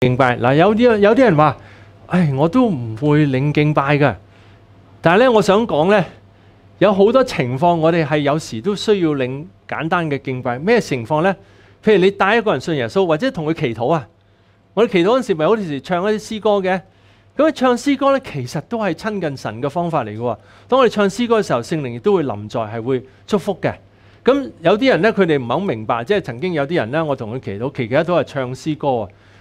敬拜嗱，有啲有啲人话，唉，我都唔会领敬拜噶。但系咧，我想讲咧，有好多情况我哋系有时都需要领简单嘅敬拜。咩情况咧？譬如你带一个人信耶稣，或者同佢祈祷啊。我哋祈祷嗰阵时，咪好似时唱一啲诗歌嘅。咁啊，唱诗歌咧，其实都系亲近神嘅方法嚟嘅。当我哋唱诗歌嘅时候，圣灵亦都会临在，系会祝福嘅。咁有啲人咧，佢哋唔肯明白，即系曾经有啲人咧，我同佢祈祷，其他都系唱诗歌啊。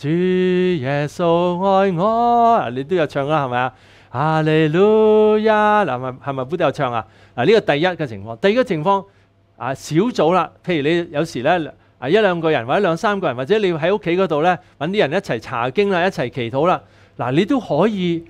主耶穌愛我，你都有唱啦，係咪啊？哈利路亞，嗱，係咪？系咪？都有唱啊？嗱，呢個第一嘅情況。第二个情況，啊，小組啦，譬如你有時咧，啊，一兩個人或者兩三個人，或者你喺屋企嗰度咧，揾啲人一齊查經啦，一齊祈禱啦，嗱，你都可以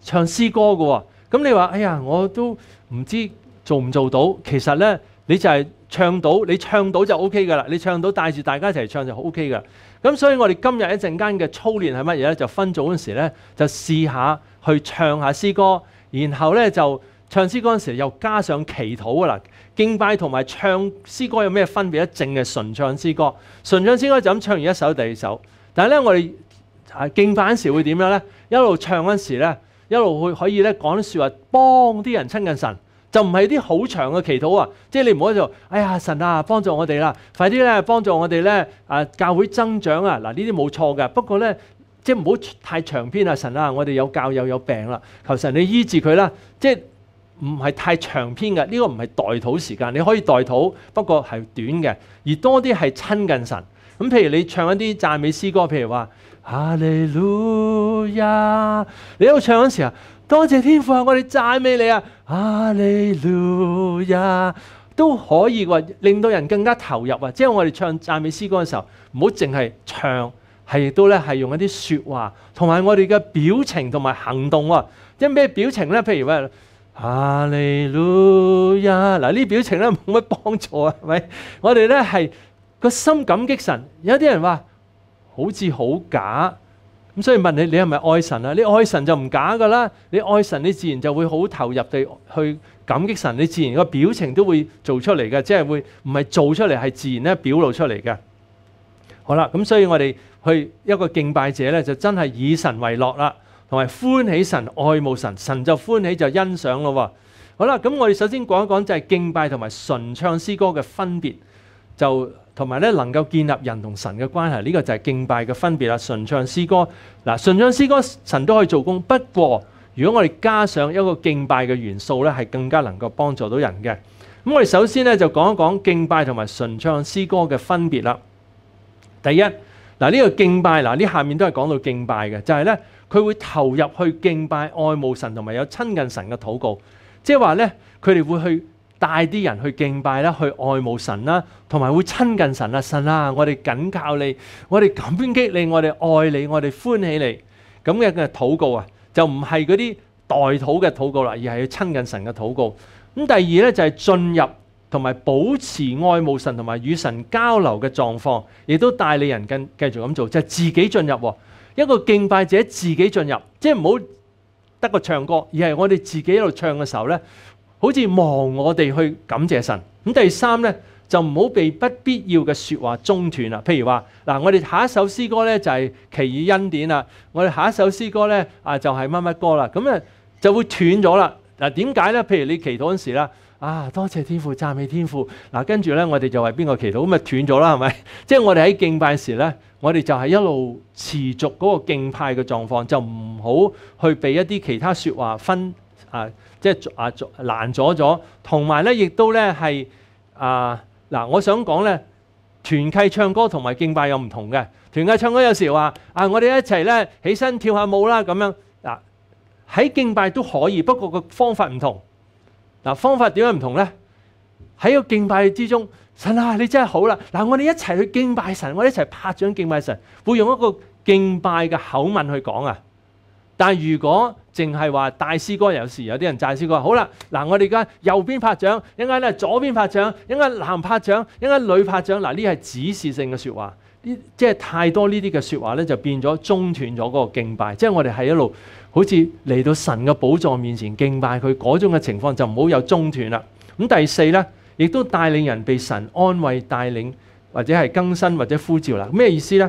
唱詩歌嘅喎。咁你話，哎呀，我都唔知做唔做到。其實咧，你就係唱到，你唱到就 O K 噶啦。你唱到帶住大家一齊唱就 O K 噶。咁所以我哋今日一陣間嘅操練係乜嘢咧？就分組嗰陣時咧，就試下去唱下詩歌，然後咧就唱詩歌嗰陣時又加上祈禱噶啦。敬拜同埋唱詩歌有咩分別咧？淨係純唱詩歌，純唱詩歌就咁唱完一首，第二首。但係咧，我哋係敬拜嗰時會點樣咧？一路唱嗰陣時咧，一路去可以咧講啲説話，幫啲人親近神。就唔係啲好長嘅祈禱啊！即係你唔好喺度，哎呀神啊，幫助我哋啦，快啲咧幫助我哋咧啊！教會增長啊！嗱呢啲冇錯嘅，不過咧即係唔好太長篇啊！神啊，我哋有教又有病啦，求神你醫治佢啦！即係唔係太長篇嘅？呢個唔係代禱時間，你可以代禱，不過係短嘅，而多啲係親近神。咁譬如你唱一啲讚美詩歌，譬如話哈利路亞，你喺度唱嗰時多谢天父啊！我哋赞美你啊！哈利路亚都可以话令到人更加投入啊！即系我哋唱赞美诗歌嘅时候，唔好净系唱，系亦都咧系用一啲说话，同埋我哋嘅表情同埋行动啊！因咩表情咧？譬如喂。哈利路亚嗱，呢表情咧冇乜帮助啊？咪？我哋咧系个心感激神。有啲人话好似好假。咁所以問你，你係咪愛神啊？你愛神就唔假噶啦！你愛神，你自然就會好投入地去感激神，你自然個表情都會做出嚟嘅，即系會唔係做出嚟，係自然咧表露出嚟嘅。好啦，咁所以我哋去一個敬拜者咧，就真係以神為樂啦，同埋歡喜神、愛慕神，神就歡喜就欣賞咯喎。好啦，咁我哋首先講一講就係敬拜同埋純唱詩歌嘅分別就。同埋咧，能夠建立人同神嘅關係，呢個就係敬拜嘅分別啦。純唱詩歌，嗱，純唱詩歌，神都可以做工。不過，如果我哋加上一個敬拜嘅元素咧，係更加能夠幫助到人嘅。咁我哋首先咧就講一講敬拜同埋純唱詩歌嘅分別啦。第一，嗱呢個敬拜，嗱呢下面都係講到敬拜嘅，就係咧佢會投入去敬拜愛慕神同埋有親近神嘅禱告，即係話咧佢哋會去。帶啲人去敬拜啦，去愛慕神啦，同埋會親近神啊！神啊，我哋緊靠你，我哋感激你，我哋愛你，我哋歡喜你，咁嘅嘅禱告啊，就唔係嗰啲代禱嘅禱告啦，而係要親近神嘅禱告。咁第二咧就係進入同埋保持愛慕神同埋與神交流嘅狀況，亦都帶你人跟繼續咁做，就係自己進入一個敬拜者自己進入，即係唔好得個唱歌，而係我哋自己一路唱嘅時候咧。好似望我哋去感謝神咁。第三咧就唔好被不必要嘅説話中斷啦。譬如話嗱，我哋下一首詩歌咧就係《奇異恩典》啦。我哋下一首詩歌咧啊就係乜乜歌啦。咁啊就會斷咗啦。嗱點解咧？譬如你祈禱嗰時啦，啊多謝天父讚美天父嗱，跟住咧我哋就為邊個祈禱咁啊斷咗啦係咪？即係我哋喺敬拜時咧，我哋就係一路持續嗰個敬拜嘅狀況，就唔好去俾一啲其他説話分啊。即係啊，難阻咗，同埋咧，亦都咧係啊嗱，我想講咧，團契唱歌同埋敬拜有唔同嘅。團契唱歌有時話啊，我哋一齊咧起身跳下舞啦，咁樣嗱喺敬拜都可以，不過個方法唔同。嗱方法點樣唔同咧？喺個敬拜之中，神啊，你真係好啦！嗱，我哋一齊去敬拜神，我哋一齊拍掌敬拜神，會用一個敬拜嘅口吻去講啊。但係如果淨係話大師哥，有時有啲人讚師哥，好啦，嗱我哋而家右邊拍掌，一解咧？左邊拍掌，一解男拍掌，一解女拍掌？嗱呢係指示性嘅説話，呢即係太多呢啲嘅説話咧，就變咗中斷咗嗰個敬拜。即係我哋係一路好似嚟到神嘅寶座面前敬拜佢嗰種嘅情況，就唔好有中斷啦。咁第四咧，亦都帶領人被神安慰、帶領或者係更新或者呼召啦。咩意思咧？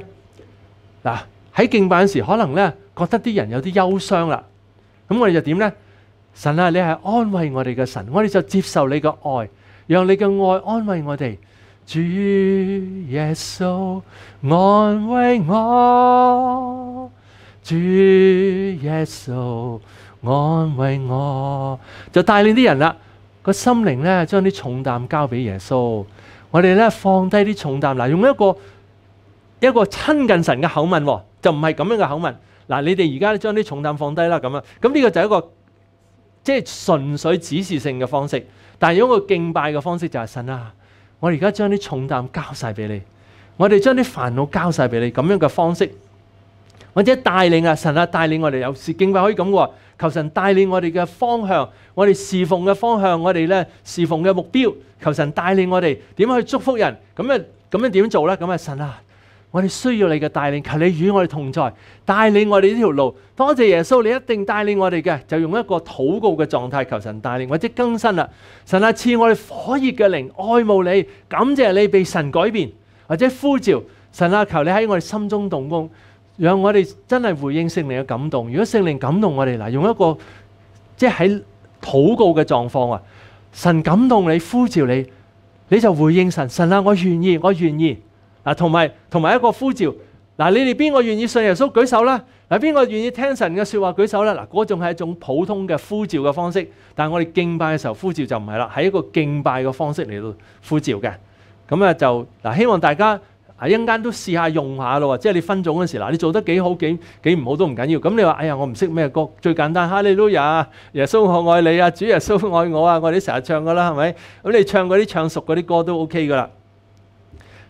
嗱喺敬拜嗰時，可能咧覺得啲人有啲憂傷啦。咁我哋就点咧？神啊，你系安慰我哋嘅神，我哋就接受你嘅爱，让你嘅爱安慰我哋。主耶稣安慰我，主耶稣安慰我，就带领啲人啦，个心灵咧将啲重担交俾耶稣，我哋咧放低啲重担，嗱，用一个一个亲近神嘅口吻，就唔系咁样嘅口吻。嗱，你哋而家將啲重擔放低啦，咁啊，咁呢個就一個即係純粹指示性嘅方式，但係如果個敬拜嘅方式就係神啊，我而家將啲重擔交晒俾你，我哋將啲煩惱交晒俾你，咁樣嘅方式或者帶領啊，神啊，帶領我哋有時敬拜可以咁喎，求神帶領我哋嘅方向，我哋侍奉嘅方向，我哋咧侍奉嘅目標，求神帶領我哋點樣去祝福人，咁啊，咁樣點做咧？咁啊，神啊！我哋需要你嘅带领，求你与我哋同在，带领我哋呢条路。多谢耶稣，你一定带领我哋嘅，就用一个祷告嘅状态求神带领，或者更新啦。神啊，赐我哋火热嘅灵，爱慕你，感谢你被神改变，或者呼召。神啊，求你喺我哋心中动工，让我哋真系回应圣灵嘅感动。如果圣灵感动我哋，嗱，用一个即系喺祷告嘅状况啊，神感动你，呼召你，你就回应神。神啊，我愿意，我愿意。嗱，同埋同埋一個呼召，嗱，你哋邊個願意信耶穌舉手啦？嗱，邊個願意聽神嘅说話舉手啦？嗱，嗰種係一種普通嘅呼召嘅方式，但系我哋敬拜嘅時候呼召就唔係啦，係一個敬拜嘅方式嚟到呼召嘅。咁啊就嗱，希望大家啊一間都試下用下咯即係你分种嗰時，嗱，你做得幾好、幾几唔好都唔緊要。咁你話哎呀，我唔識咩歌，最簡單哈利路有耶穌我愛你啊，主耶穌愛我啊，我哋成日唱噶啦，係咪？咁你唱嗰啲唱熟嗰啲歌都 OK 噶啦。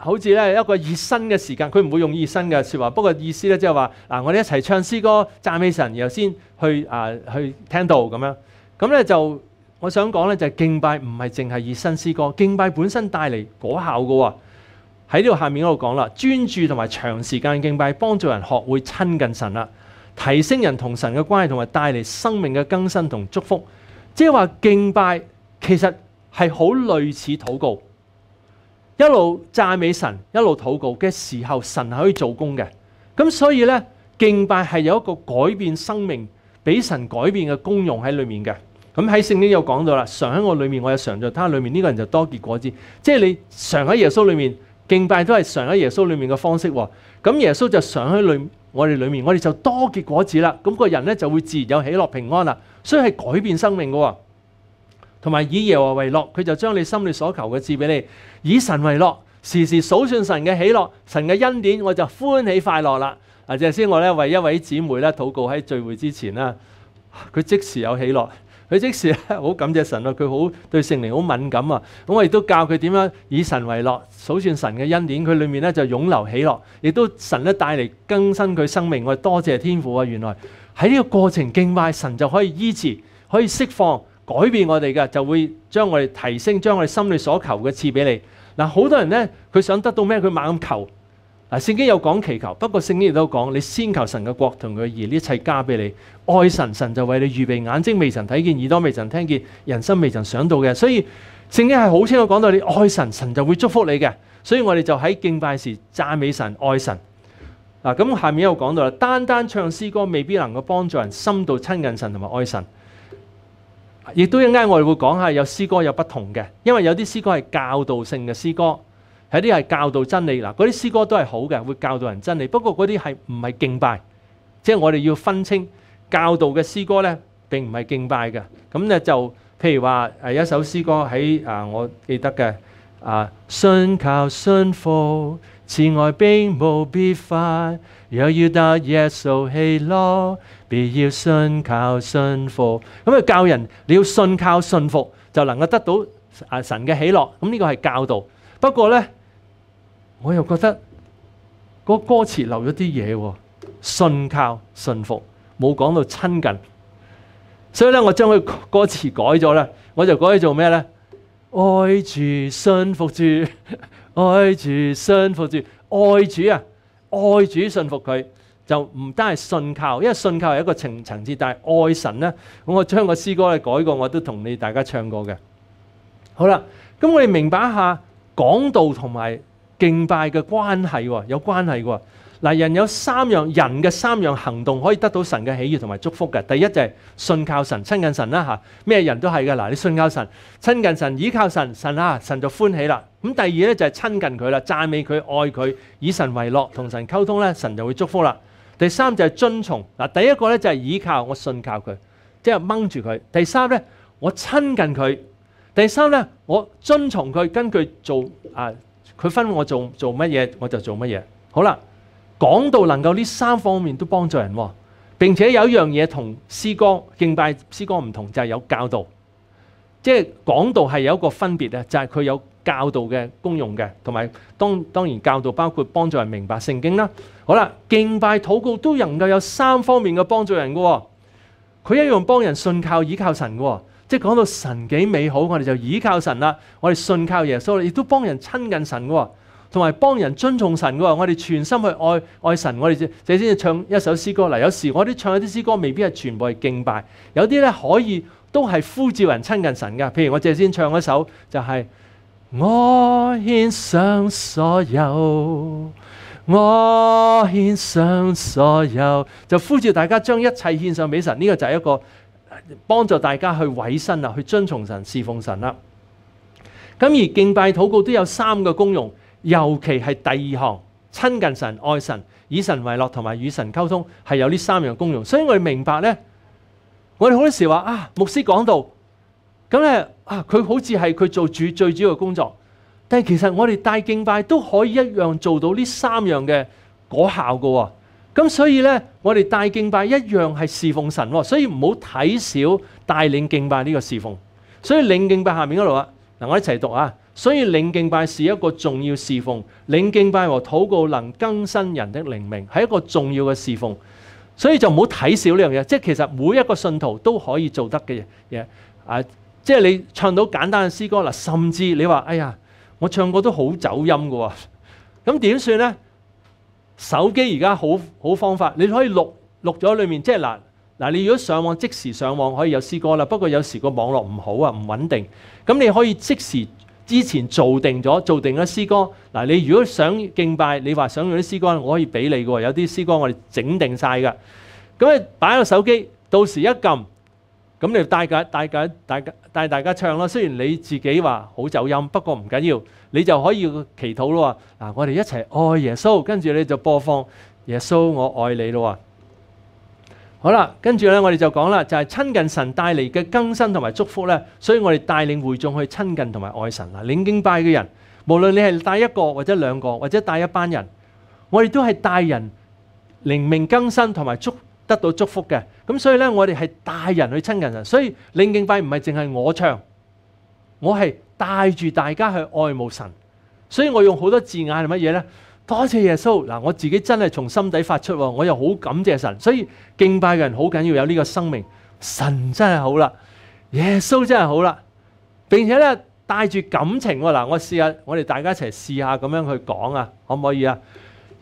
好似咧一個熱身嘅時間，佢唔會用熱身嘅説話，不過意思咧即系話嗱，我哋一齊唱詩歌讚美神，然後先去啊去聽到咁樣。咁咧就我想講咧，就係敬拜唔係淨係熱身詩歌，敬拜本身帶嚟果效嘅喎。喺呢度下面嗰度講啦，專注同埋長時間敬拜幫助人學會親近神啦，提升人同神嘅關係，同埋帶嚟生命嘅更新同祝福。即系話敬拜其實係好類似禱告。一路赞美神，一路祷告嘅時候，神係可以做工嘅。咁所以咧，敬拜係有一個改變生命，俾神改變嘅功用喺裏面嘅。咁喺聖經有講到啦，常喺我裏面，我有常在他裏面。呢個人就多結果子，即係你常喺耶穌裏面敬拜，都係常喺耶穌裏面嘅方式。咁耶穌就常喺里我哋裏面，我哋就多結果子啦。咁個人咧就會自然有喜樂平安啦。所以係改變生命嘅。同埋以耶和为乐，佢就将你心里所求嘅字俾你；以神为乐，时时数算神嘅喜乐、神嘅恩典，我就欢喜快乐啦。啊，净先，我咧为一位姊妹咧祷告喺聚会之前啦，佢即时有喜乐，佢即时咧好感谢神啊！佢好对圣灵好敏感啊！咁我亦都教佢点样以神为乐，数算神嘅恩典，佢里面咧就涌流喜乐，亦都神咧带嚟更新佢生命。我多谢天父啊！原来喺呢个过程敬拜神就可以医治，可以释放。改变我哋嘅就会将我哋提升，将我哋心里所求嘅赐俾你。嗱，好多人咧，佢想得到咩？佢猛咁求。嗱，圣经有讲祈求，不过圣经亦都讲，你先求神嘅国同佢而呢一切加俾你爱神，神就为你预备眼睛未曾睇见，耳朵未曾听见，人心未曾想到嘅。所以圣经系好清楚讲到你爱神，神就会祝福你嘅。所以我哋就喺敬拜时赞美神、爱神。嗱，咁下面又讲到啦，单单唱诗歌未必能够帮助人心度亲近神同埋爱神。亦都一間，我哋會講下有詩歌有不同嘅，因為有啲詩歌係教導性嘅詩歌，有啲係教導真理嗱，嗰啲詩歌都係好嘅，會教導人真理。不過嗰啲係唔係敬拜，即係我哋要分清教導嘅詩歌咧，並唔係敬拜嘅。咁咧就譬如話，誒一首詩歌喺啊，我記得嘅啊，信靠信服。事外兵無必快，又要達耶稣喜樂，必要信靠信服。咁啊教人你要信靠信服，就能够得到啊神嘅喜樂。咁呢個係教導。不過咧，我又覺得嗰歌詞留咗啲嘢喎，信靠信服冇講到親近。所以咧，我將佢歌詞改咗咧，我就改咗做咩咧？愛住信服住。爱主，信服主，爱主啊，爱主，信服佢就唔单系信靠，因为信靠系一个层层次，但系爱神咧，咁我将个诗歌咧改过，我都同你大家唱过嘅。好啦，咁我哋明白一下讲道同埋敬拜嘅关系，有关系嘅。嗱，人有三樣人嘅三樣行動可以得到神嘅喜悅同埋祝福嘅。第一就係信靠神、親近神啦嚇，咩人都係噶。嗱，你信靠神、親近神、倚靠神，神啊，神就歡喜啦。咁第二咧就係親近佢啦，讚美佢、愛佢，以神為樂，同神溝通咧，神就會祝福啦。第三就係遵從嗱，第一個咧就係倚靠我信靠佢，即係掹住佢。第三咧我親近佢，第三咧我遵從佢，根據做啊，佢分我做做乜嘢我就做乜嘢。好啦。讲道能够呢三方面都帮助人，并且有一样嘢同诗歌敬拜诗歌唔同，就系有教导，即系讲道系有一个分别咧，就系佢有教导嘅功用嘅，同埋当当然教导包括帮助人明白圣经啦。好啦，敬拜祷告都能够有三方面嘅帮助人嘅，佢一样帮人信靠倚靠神嘅，即系讲到神几美好，我哋就倚靠神啦，我哋信靠耶稣，亦都帮人亲近神嘅。同埋幫人尊重神嘅我哋全心去愛爱神，我哋這先唱一首詩歌嗱，有時我哋唱一啲詩歌，未必係全部係敬拜，有啲咧可以都係呼召人親近神噶。譬如我謝先唱一首，就係我獻上所有，我獻上所有，就呼召大家將一切獻上俾神。呢個就係一個幫助大家去委身啊，去遵從神、侍奉神啦。咁而敬拜祷告都有三個功用。尤其係第二項，親近神、愛神、以神為樂同埋與神溝通，係有呢三樣功用。所以我哋明白咧，我哋好多時話啊，牧師講到咁咧啊，佢好似係佢做主最主要嘅工作，但係其實我哋帶敬拜都可以一樣做到呢三樣嘅果效嘅喎。咁所以咧，我哋帶敬拜一樣係侍奉神，所以唔好睇小帶領敬拜呢個侍奉。所以領敬拜下面嗰度啊，嗱，我一齊讀啊。所以领敬拜是一個重要侍奉，领敬拜和禱告能更新人的靈命，係一個重要嘅侍奉，所以就唔好睇少呢樣嘢。即係其實每一個信徒都可以做得嘅嘢，啊，即係你唱到簡單嘅詩歌啦，甚至你話：哎呀，我唱歌都好走音嘅喎，咁點算呢？手機而家好好方法，你可以錄录咗裏面，即係嗱嗱，你如果上网即時上網可以有詩歌啦。不過有時個網絡唔好啊，唔穩定，咁你可以即時。之前做定咗，做定咗詩歌。嗱，你如果想敬拜，你話想要啲詩歌，我可以俾你嘅。有啲詩歌我哋整定晒嘅。咁你擺個手機，到時一撳，咁你帶緊帶緊帶帶大家唱咯。雖然你自己話好走音，不過唔緊要，你就可以祈禱咯。嗱，我哋一齊愛耶穌，跟住你就播放《耶穌我愛你》咯。好啦，跟住咧，我哋就講啦，就係親近神帶嚟嘅更新同埋祝福咧，所以我哋帶領會眾去親近同埋愛神啦。領經拜嘅人，無論你係帶一個或者兩個或者帶一班人，我哋都係帶人靈命更新同埋祝得到祝福嘅。咁所以咧，我哋係帶人去親近神，所以領敬拜唔係淨係我唱，我係帶住大家去愛慕神。所以我用好多字眼係乜嘢咧？多谢耶稣嗱，我自己真系从心底发出，我又好感谢神，所以敬拜嘅人好紧要有呢个生命。神真系好啦，耶稣真系好啦，并且咧带住感情。嗱，我试下，我哋大家一齐试下咁样去讲啊，可唔可以啊？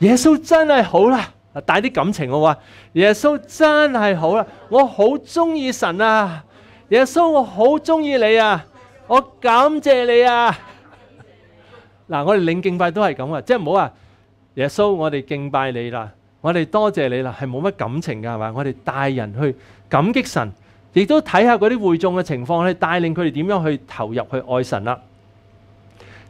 耶稣真系好啦，带啲感情我话，耶稣真系好啦，我好中意神啊，耶稣我好中意你啊，我感谢你啊。嗱，我哋领敬拜都系咁啊，即系唔好啊。耶稣，我哋敬拜你啦，我哋多谢你啦，系冇乜感情噶，系嘛？我哋带人去感激神，亦都睇下嗰啲会众嘅情况咧，带领佢哋点样去投入去爱神啦。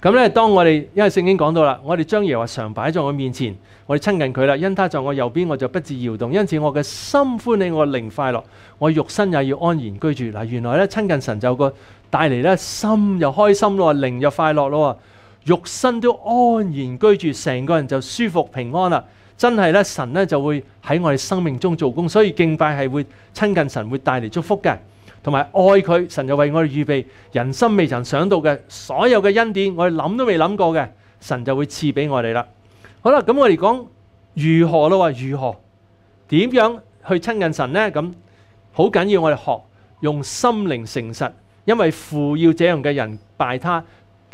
咁咧，当我哋因为圣经讲到啦，我哋将耶和常摆在我面前，我哋亲近佢啦，因他在我右边，我就不自摇动，因此我嘅心欢喜，我灵快乐，我肉身也要安然居住。嗱，原来咧亲近神就个带嚟咧心又开心咯，灵又快乐咯。肉身都安然居住，成个人就舒服平安啦！真系咧，神咧就会喺我哋生命中做工，所以敬拜系会亲近神，会带嚟祝福嘅。同埋爱佢，神就为我哋预备人生未曾想到嘅所有嘅恩典，我哋谂都未谂过嘅，神就会赐俾我哋啦。好啦，咁我哋讲如何咯？如何点样去亲近神呢？咁好紧要，我哋学用心灵诚实，因为父要这样嘅人拜他。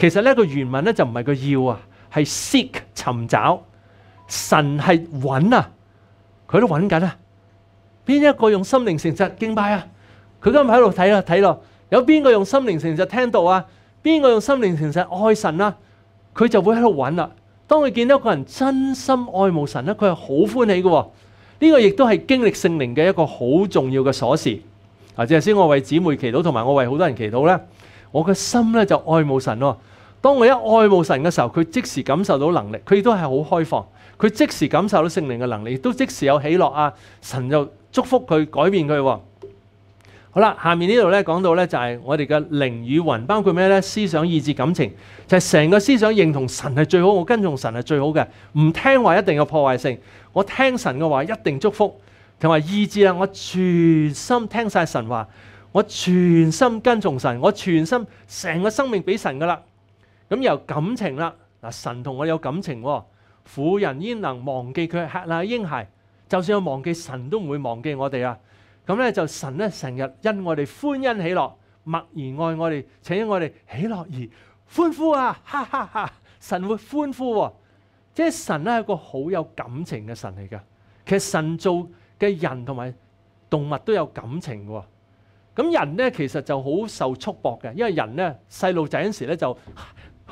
其实咧个原文咧就唔系個要啊，系 seek 寻找神系揾啊，佢都揾紧啊，边一个用心灵誠实敬拜啊？佢今日喺度睇啦睇咯，有边个用心灵誠实听到啊？边个用心灵誠实爱神啊？佢就会喺度揾啦。当佢见到一个人真心爱慕神咧，佢系好欢喜噶。呢个亦都系经历聖灵嘅一个好重要嘅锁匙。即正先我为姊妹祈祷，同埋我为好多人祈祷咧，我嘅心咧就爱慕神喎。当我一爱慕神嘅时候，佢即时感受到能力，佢亦都系好开放。佢即时感受到圣灵嘅能力，都即时有喜乐啊！神就祝福佢，改变佢。好啦，下面呢度咧讲到咧就系我哋嘅灵与魂，包括咩咧？思想、意志、感情，就系成个思想认同神系最好，我跟从神系最好嘅。唔听话一定有破坏性。我听神嘅话一定祝福，同埋意志啊，我全心听晒神话，我全心跟从神，我全心成个生命俾神噶啦。咁由感情啦，嗱，神同我有感情喎，富人焉能忘記佢吃奶婴孩？就算我忘記神都唔會忘記我哋啊！咁咧就神咧成日因我哋歡欣喜樂，默然愛我哋，請我哋喜樂而歡呼啊！哈哈哈！神會歡呼喎，即系神咧係一個好有感情嘅神嚟噶。其實神做嘅人同埋動物都有感情喎。咁人咧其實就好受束縛嘅，因為人咧細路仔嗰时時咧就～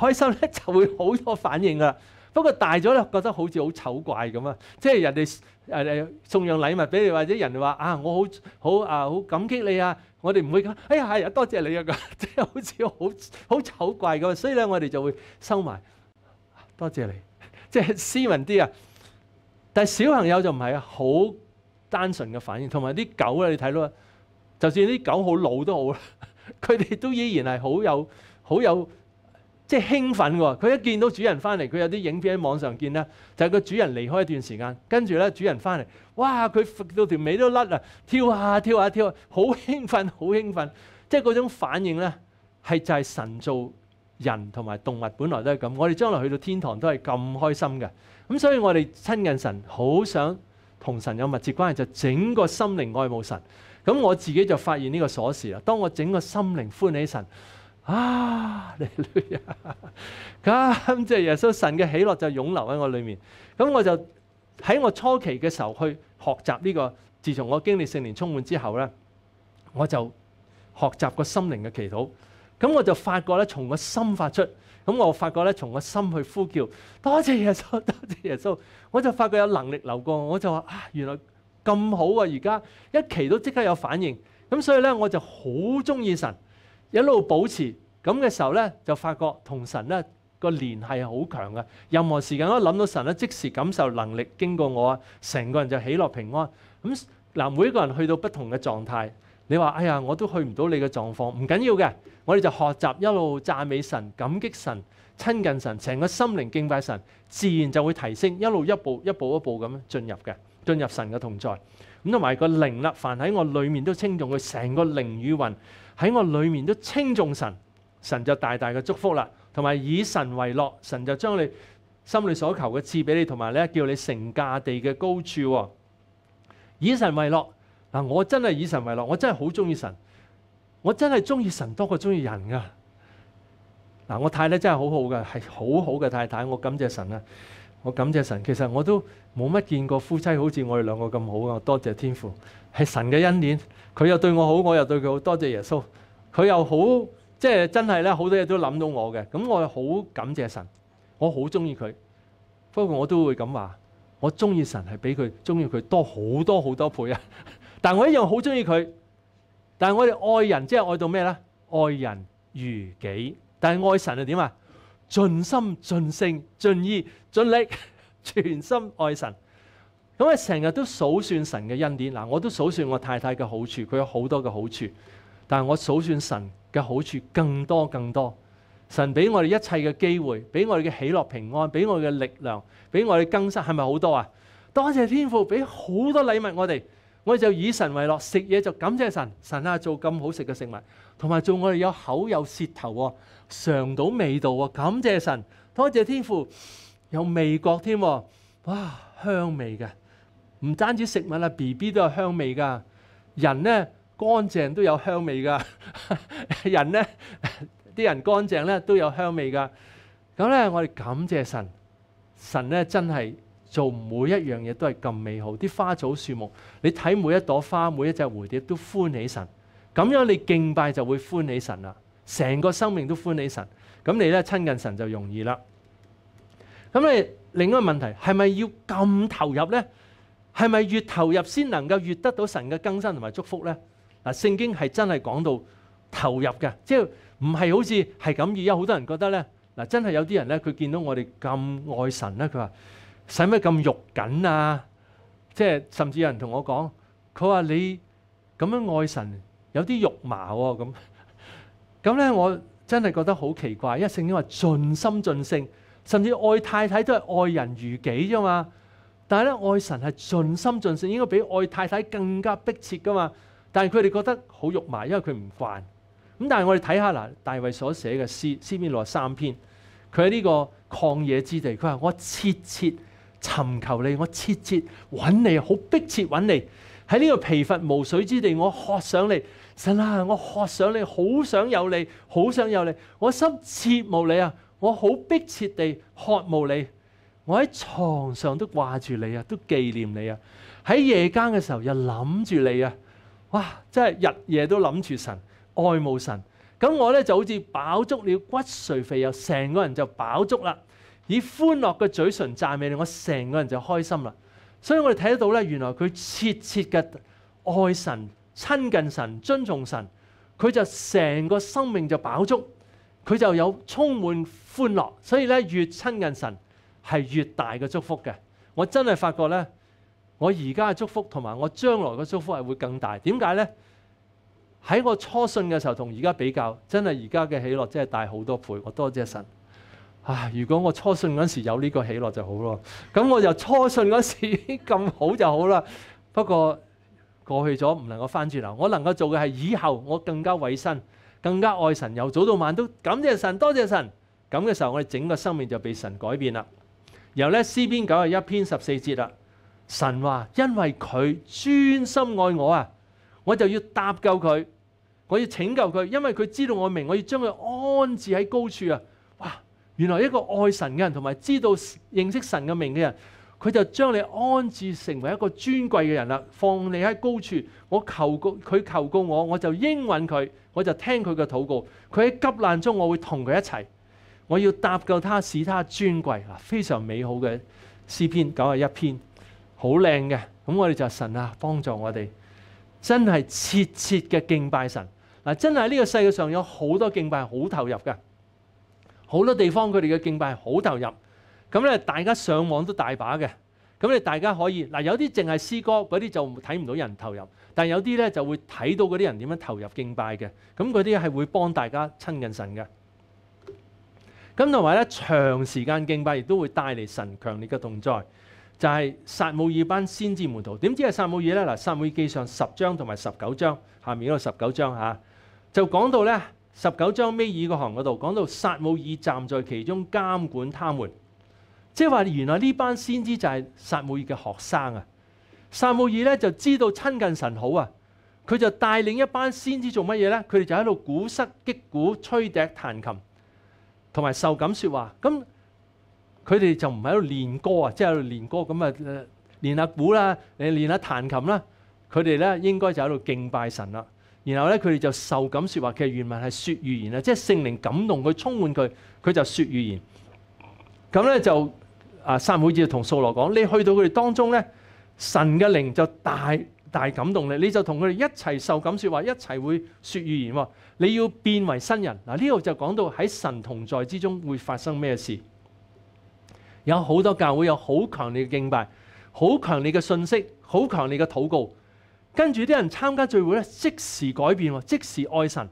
開心咧就會好多反應噶啦，不過大咗咧覺得好似好醜怪咁啊！即系人哋誒誒送樣禮物俾你，或者人哋話啊，我好好啊，好感激你啊！我哋唔會講哎呀係啊，多謝你啊！咁 即係好似好好醜怪咁，所以咧我哋就會收埋多謝你，即係斯文啲啊！但系小朋友就唔係啊，好單純嘅反應，同埋啲狗咧，你睇到啊，就算啲狗好老都好啦，佢哋都依然係好有好有。即係興奮喎！佢一見到主人翻嚟，佢有啲影片喺網上見咧，就係個主人離開一段時間，跟住咧主人翻嚟，哇！佢到條尾都甩啊，跳下跳下跳，好興奮，好興奮。即係嗰種反應咧，係就係神造人同埋動物本來都係咁。我哋將來去到天堂都係咁開心嘅。咁所以我哋親近神，好想同神有密切關係，就整個心靈愛慕神。咁我自己就發現呢個鎖匙啦。當我整個心靈歡喜神。啊！你女啊，咁即系耶稣神嘅喜乐就涌流喺我里面。咁我就喺我初期嘅时候去学习呢个。自从我经历圣年充满之后咧，我就学习个心灵嘅祈祷。咁我就发觉咧，从个心发出。咁我发觉咧，从个心去呼叫，多谢耶稣，多谢耶稣。我就发觉有能力流过。我就话啊，原来咁好啊！而家一祈都即刻有反应。咁所以咧，我就好中意神。一路保持咁嘅時候咧，就發覺同神咧個聯係好強嘅，任何時間都諗到神咧，即時感受能力經過我啊，成個人就喜樂平安。咁嗱，每一個人去到不同嘅狀態，你話哎呀，我都去唔到你嘅狀況，唔緊要嘅，我哋就學習一路讚美神、感激神、親近神，成個心靈敬拜神，自然就會提升，一路一步一步一步咁進入嘅，進入神嘅同在。咁同埋個靈啦，凡喺我裏面都稱重佢，成個靈與魂。喺我里面都称重神，神就大大嘅祝福啦，同埋以神为乐，神就将你心里所求嘅赐俾你，同埋咧叫你成价地嘅高处。以神为乐，嗱我真系以神为乐，我真系好中意神，我真系中意神多过中意人噶。嗱我太太真系好好嘅，系好好嘅太太，我感谢神啊，我感谢神。其实我都冇乜见过夫妻好似我哋两个咁好啊！多谢天父，系神嘅恩典。佢又對我好，我又對佢好多謝耶穌。佢又好，即係真係咧，好多嘢都諗到我嘅。咁我好感謝神，我好中意佢。不過我都會咁話，我中意神係比佢中意佢多好多好多倍啊！但我一樣好中意佢。但係我哋愛人，即係愛到咩咧？愛人如己。但係愛神係點啊？盡心、盡性、盡意、盡力，全心愛神。咁我成日都數算神嘅恩典嗱，我都數算我太太嘅好處，佢有好多嘅好處，但系我數算神嘅好處更多更多。神俾我哋一切嘅機會，俾我哋嘅喜樂平安，俾我哋嘅力量，俾我哋更新，係咪好多啊？多謝天父俾好多禮物我哋，我哋就以神為樂，食嘢就感謝神，神啊做咁好食嘅食物，同埋做我哋有口有舌頭喎，到味道感謝神，多謝天父有味覺添，哇，香味嘅。唔單止食物啊 b B 都有香味噶。人呢乾淨都有香味噶。人呢啲人乾淨呢都有香味噶。咁咧，我哋感謝神。神咧真係做每一樣嘢都係咁美好。啲花草樹木，你睇每一朵花，每一只蝴蝶都歡喜神。咁樣你敬拜就會歡喜神啦。成個生命都歡喜神。咁你咧親近神就容易啦。咁你另一個問題係咪要咁投入咧？系咪越投入先能够越得到神嘅更新同埋祝福呢？嗱，圣经系真系讲到投入嘅，即系唔系好似系咁。而家好多人觉得呢，嗱，真系有啲人呢，佢见到我哋咁爱神呢，佢话使乜咁肉紧啊？即系甚至有人同我讲，佢话你咁样爱神有啲肉麻喎，咁 咁咧，我真系觉得好奇怪，因为圣经话尽心尽性，甚至爱太太都系爱人如己啫嘛。但係咧，愛神係盡心盡性，應該比愛太太更加迫切噶嘛？但係佢哋覺得好肉麻，因為佢唔犯。咁但係我哋睇下嗱，大衛所寫嘅詩詩篇六十三篇，佢喺呢個旷野之地，佢話：我切切尋求你，我切切揾你好迫切揾你，喺呢個疲乏無水之地，我渴想你，神啊，我渴想你好想有你，好想有你，我心切慕你啊，我好迫切地渴慕你。我喺床上都掛住你啊，都紀念你啊。喺夜間嘅時候又諗住你啊，哇！真係日夜都諗住神，愛慕神。咁我咧就好似飽足了骨髓肥油，成個人就飽足啦。以歡樂嘅嘴唇讚美你，我成個人就開心啦。所以我哋睇得到咧，原來佢切切嘅愛神、親近神、尊重神，佢就成個生命就飽足，佢就有充滿歡樂。所以咧，越親近神。係越大嘅祝福嘅，我真係發覺咧，我而家嘅祝福同埋我將來嘅祝福係會更大。點解咧？喺我初信嘅時候同而家比較，真係而家嘅喜樂真係大好多倍。我多謝神啊！如果我初信嗰時有呢個喜樂就好咯，咁我就初信嗰時 咁好就好啦。不過過去咗唔能夠翻轉頭，我能夠做嘅係以後我更加委身，更加愛神，由早到晚都感謝神，多謝神。咁嘅時候，我哋整個生命就被神改變啦。然后咧，诗篇九十一篇十四节啦，神话因为佢专心爱我啊，我就要搭救佢，我要拯救佢，因为佢知道我明，我要将佢安置喺高处啊！哇，原来一个爱神嘅人，同埋知道认识神嘅明嘅人，佢就将你安置成为一个尊贵嘅人啦，放你喺高处。我求告佢求告我，我就应允佢，我就听佢嘅祷告。佢喺急难中，我会同佢一齐。我要搭救他，使他尊贵。啊！非常美好嘅詩篇九啊一篇，好靚嘅。咁我哋就神啊，幫助我哋，真係切切嘅敬拜神。嗱，真係呢個世界上有好多敬拜好投入噶，好多地方佢哋嘅敬拜好投入。咁咧，大家上網都大把嘅。咁你大家可以嗱，有啲淨係詩歌嗰啲就睇唔到人投入，但有啲咧就會睇到嗰啲人點樣投入敬拜嘅。咁嗰啲係會幫大家親近神嘅。咁同埋咧，長時間敬拜亦都會帶嚟神強烈嘅動在。就係撒母耳班先知門徒點知係撒母耳咧？嗱，撒母耳記上十章同埋十九章下面嗰個十九章嚇，就講到咧十九章尾二個行嗰度，講到撒母耳站在其中監管他們，即係話原來呢班先知就係撒母耳嘅學生啊。撒母耳咧就知道親近神好啊，佢就帶領一班先知做乜嘢咧？佢哋就喺度鼓瑟、擊鼓、吹笛、彈琴。同埋受感説話，咁佢哋就唔喺度練歌啊，即係練歌咁啊，練下鼓啦，嚟練下彈琴啦。佢哋咧應該就喺度敬拜神啦。然後咧，佢哋就受感説話，其原文係説預言啊，即係聖靈感動佢充滿佢，佢就説預言。咁咧就啊，三母子同掃羅講：你去到佢哋當中咧，神嘅靈就大大感動你，你就同佢哋一齊受感説話，一齊會説預言喎。你要变为新人嗱，呢度就讲到喺神同在之中会发生咩事？有好多教会有好强烈嘅敬拜，好强烈嘅信息，好强烈嘅祷告，跟住啲人参加聚会咧，即时改变，即时爱神，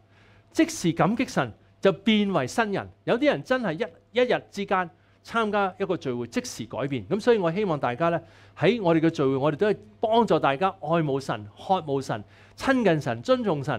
即时感激神，就变为新人。有啲人真系一一日之间参加一个聚会，即时改变。咁所以我希望大家咧喺我哋嘅聚会，我哋都系帮助大家爱慕神、渴慕神、亲近神、尊重神。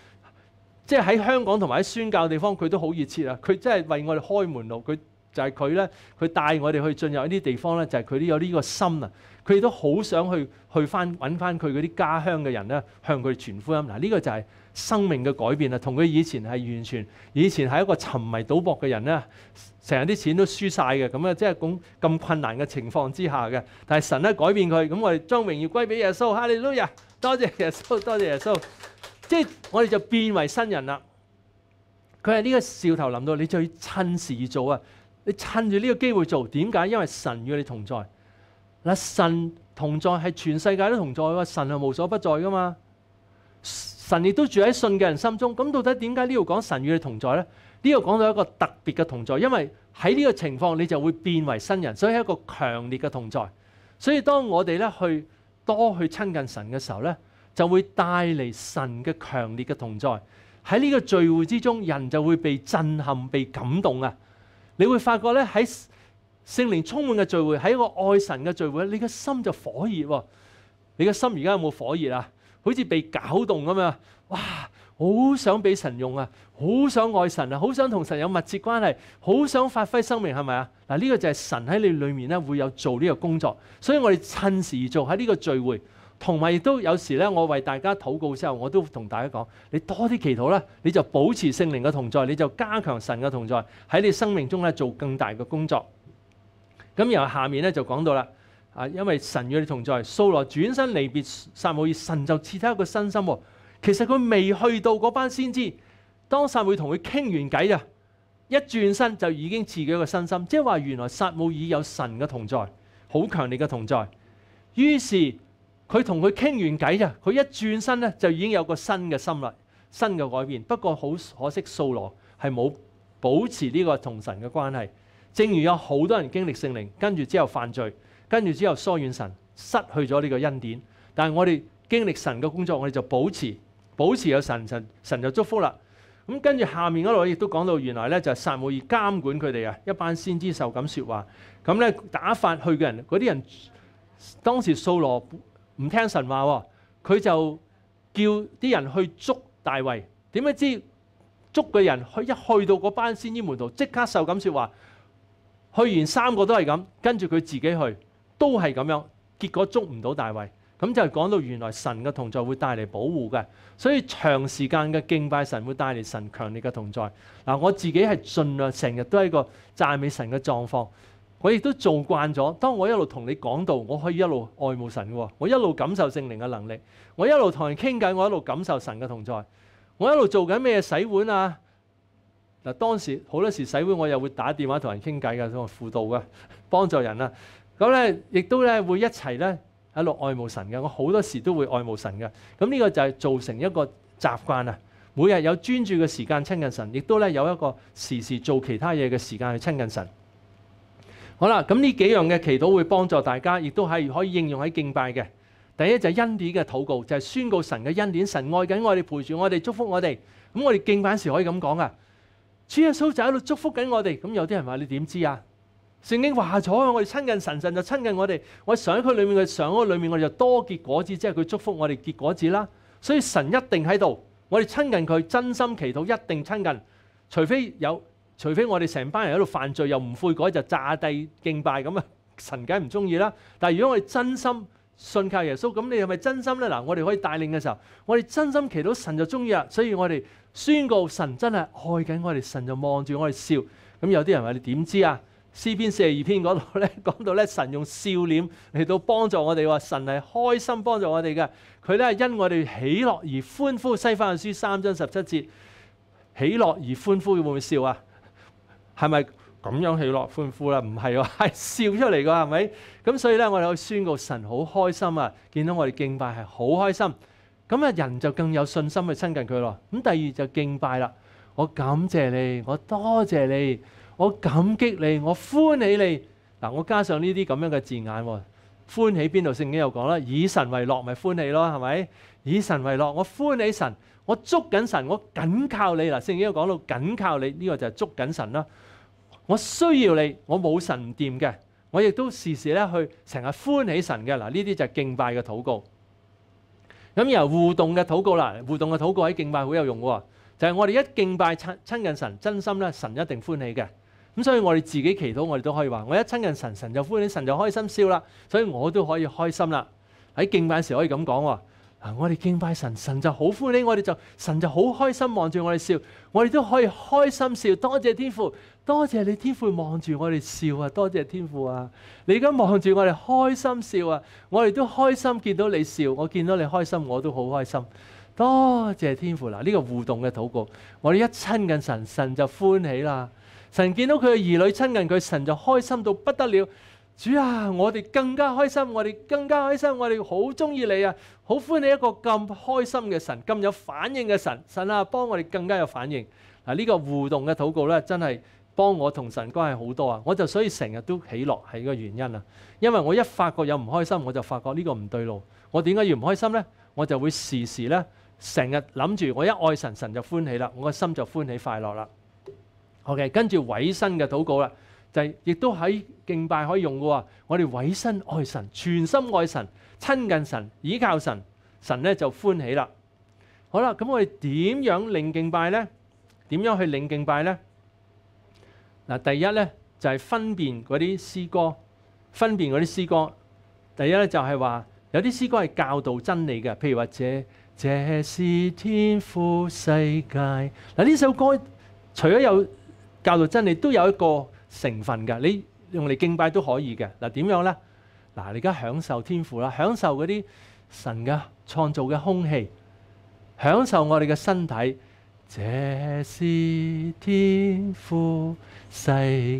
即係喺香港同埋喺宣教地方，佢都好熱切啊！佢真係為我哋開門路，佢就係佢咧，佢帶我哋去進入一啲地方咧，就係佢呢有呢個心啊！佢都好想去去翻揾翻佢嗰啲家鄉嘅人咧，向佢傳福音。嗱，呢個就係生命嘅改變啦，同佢以前係完全以前係一個沉迷賭博嘅人咧，成日啲錢都輸晒嘅。咁啊，即係咁咁困難嘅情況之下嘅，但係神咧改變佢，咁我哋將榮耀歸俾耶穌。哈利路亞！多謝耶穌，多謝耶穌。即系我哋就变为新人啦。佢系呢个兆头临到，你就要趁时做啊！你趁住呢个机会做，点解？因为神与你同在。嗱，神同在系全世界都同在喎，神系无所不在噶嘛。神亦都住喺信嘅人心中。咁到底点解呢度讲神与你同在呢？呢度讲到一个特别嘅同在，因为喺呢个情况你就会变为新人，所以係一个强烈嘅同在。所以当我哋咧去多去亲近神嘅时候咧。就會帶嚟神嘅強烈嘅同在喺呢個聚會之中，人就會被震撼、被感動啊！你會發覺咧喺聖靈充滿嘅聚會，喺一個愛神嘅聚會，你嘅心就火熱喎！你嘅心而家有冇火熱啊？好似被搞動咁樣，哇！好想俾神用啊，好想愛神啊，好想同神有密切關係，好想發揮生命係咪啊？嗱，呢個就係神喺你裏面咧會有做呢個工作，所以我哋趁時做喺呢個聚會。同埋亦都有時咧，我為大家禱告之後，我都同大家講：你多啲祈禱啦，你就保持聖靈嘅同在，你就加強神嘅同在喺你生命中咧做更大嘅工作。咁由下面咧就講到啦啊，因為神與你同在，掃羅轉身離別撒母耳，神就設他一個身心。其實佢未去到嗰班先知，當撒母與同佢傾完偈啊，一轉身就已經設佢一個身心，即係話原來撒母耳有神嘅同在，好強烈嘅同在，於是。佢同佢傾完偈咋，佢一轉身咧就已經有個新嘅心啦，新嘅改變。不過好可惜，掃羅係冇保持呢個同神嘅關係。正如有好多人經歷聖靈，跟住之後犯罪，跟住之後疏遠神，失去咗呢個恩典。但係我哋經歷神嘅工作，我哋就保持，保持有神，神神就祝福啦。咁跟住下面嗰度，我亦都講到原來咧就撒母耳監管佢哋啊，一班先知受咁説話，咁咧打發去嘅人，嗰啲人當時掃羅。唔聽神話喎，佢就叫啲人去捉大衛。點解知捉嘅人去一去到嗰班先知門徒，即刻受感说話。去完三個都係咁，跟住佢自己去都係咁樣，結果捉唔到大衛。咁就講到原來神嘅同在會帶嚟保護嘅，所以長時間嘅敬拜神會帶嚟神強烈嘅同在。嗱，我自己係盡量成日都係個赞美神嘅狀況。我亦都做慣咗。當我一路同你講到，我可以一路愛慕神喎。我一路感受聖靈嘅能力。我一路同人傾偈，我一路感受神嘅同在。我一路做緊咩？洗碗啊！嗱，當時好多時洗碗，我又會打電話同人傾偈嘅，同係輔導嘅，幫 助人啊。咁咧，亦都咧會一齊咧喺度愛慕神嘅。我好多時都會愛慕神嘅。咁呢個就係造成一個習慣啊。每日有專注嘅時間親近神，亦都咧有一個時時做其他嘢嘅時間去親近神。好啦，咁呢幾樣嘅祈禱會幫助大家，亦都係可以應用喺敬拜嘅。第一就係恩典嘅禱告，就係宣告神嘅恩典，神愛緊我哋，陪住我哋，祝福我哋。咁我哋敬拜時可以咁講啊。主耶穌就喺度祝福緊我哋。咁有啲人話你點知啊？聖經話咗，我哋親近神，神就親近我哋。我想佢裏面嘅想嗰裏面，我哋就多結果子，即係佢祝福我哋結果子啦。所以神一定喺度，我哋親近佢，真心祈禱一定親近，除非有。除非我哋成班人喺度犯罪又唔悔改就炸地敬拜咁啊神梗唔中意啦！但系如果我哋真心信靠耶稣，咁你系咪真心咧？嗱，我哋可以带领嘅时候，我哋真心祈祷神就中意啦。所以我哋宣告神真系爱紧我哋，神就望住我哋笑。咁有啲人话你点知啊？詩篇四十二篇嗰度咧讲到咧 神用笑脸嚟到帮助我哋话神系开心帮助我哋嘅，佢咧因我哋喜乐而欢呼。西方嘅书三章十七节，喜乐而欢呼会唔会笑啊？系咪咁樣喜樂歡呼啦？唔係喎，係笑出嚟噶，係咪？咁所以咧，我哋去宣告神好開心啊！見到我哋敬拜係好開心，咁啊人就更有信心去親近佢咯。咁第二就敬拜啦，我感謝你，我多謝你，我感激你，我歡喜你。嗱，我加上呢啲咁樣嘅字眼，歡喜邊度？聖經有講啦，以神為樂咪歡喜咯，係咪？以神為樂，我歡喜神。我捉紧神，我紧靠你嗱。聖經講讲到紧靠你，呢个就系捉紧神啦。我需要你，我冇神殿嘅，我亦都時時咧去成日欢喜神嘅嗱。呢啲就系敬拜嘅祷告。咁由互动嘅祷告啦，互动嘅祷告喺敬拜好有用喎。就系我哋一敬拜亲亲近神，真心咧，神一定欢喜嘅。咁所以我哋自己祈祷，我哋都可以话，我一亲近神，神就欢喜，神就开心笑啦，所以我都可以开心啦。喺敬拜时可以咁讲。我哋敬拜神，神就好欢喜，我哋就神就好开心望住我哋笑，我哋都可以开心笑。多谢天父，多谢你天父望住我哋笑啊！多谢天父啊！你而家望住我哋开心笑啊！我哋都开心见到你笑，我见到你开心，我都好开心。多谢天父啦！呢个互动嘅祷告，我哋一亲近神，神就欢喜啦。神见到佢嘅儿女亲近佢，神就开心到不得了。主啊，我哋更加開心，我哋更加開心，我哋好中意你啊，好歡喜一個咁開心嘅神，咁有反應嘅神。神啊，幫我哋更加有反應。嗱，呢個互動嘅禱告咧，真係幫我同神關係好多啊。我就所以成日都喜乐系個原因啊，因為我一發覺有唔開心，我就發覺呢個唔對路。我點解要唔開心呢？我就會時時咧成日諗住，我一愛神，神就歡喜啦，我嘅心就歡喜快樂啦。OK，跟住委生嘅禱告啦。就係，亦都喺敬拜可以用嘅。我哋委身愛神，全心愛神，親近神，倚靠神，神咧就歡喜啦。好啦，咁我哋點樣領敬拜咧？點樣去領敬拜咧？嗱，第一咧就係分辨嗰啲詩歌，分辨嗰啲詩歌。第一咧就係話有啲詩歌係教導真理嘅，譬如或者這是天父世界嗱。呢首歌除咗有教導真理，都有一個。成分㗎，你用嚟敬拜都可以嘅。嗱，點樣咧？嗱，你而家享受天賦啦，享受嗰啲神嘅創造嘅空氣，享受我哋嘅身體，這是天賦世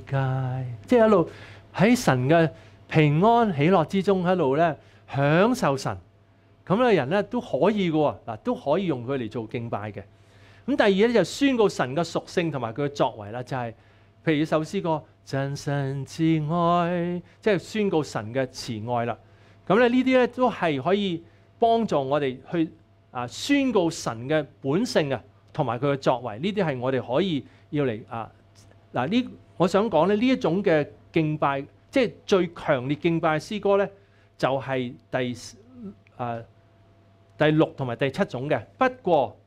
界。即係一路喺神嘅平安喜樂之中，喺度咧享受神。咁嘅人咧都可以嘅喎，嗱都可以用佢嚟做敬拜嘅。咁第二咧就宣告神嘅屬性同埋佢嘅作為啦，就係。譬如首詩歌真神至愛，即係宣告神嘅慈愛啦。咁咧呢啲咧都係可以幫助我哋去啊宣告神嘅本性啊，同埋佢嘅作為。呢啲係我哋可以要嚟啊嗱呢。我想講咧呢一種嘅敬拜，即係最強烈敬拜詩歌咧，就係第啊第六同埋第七種嘅。不過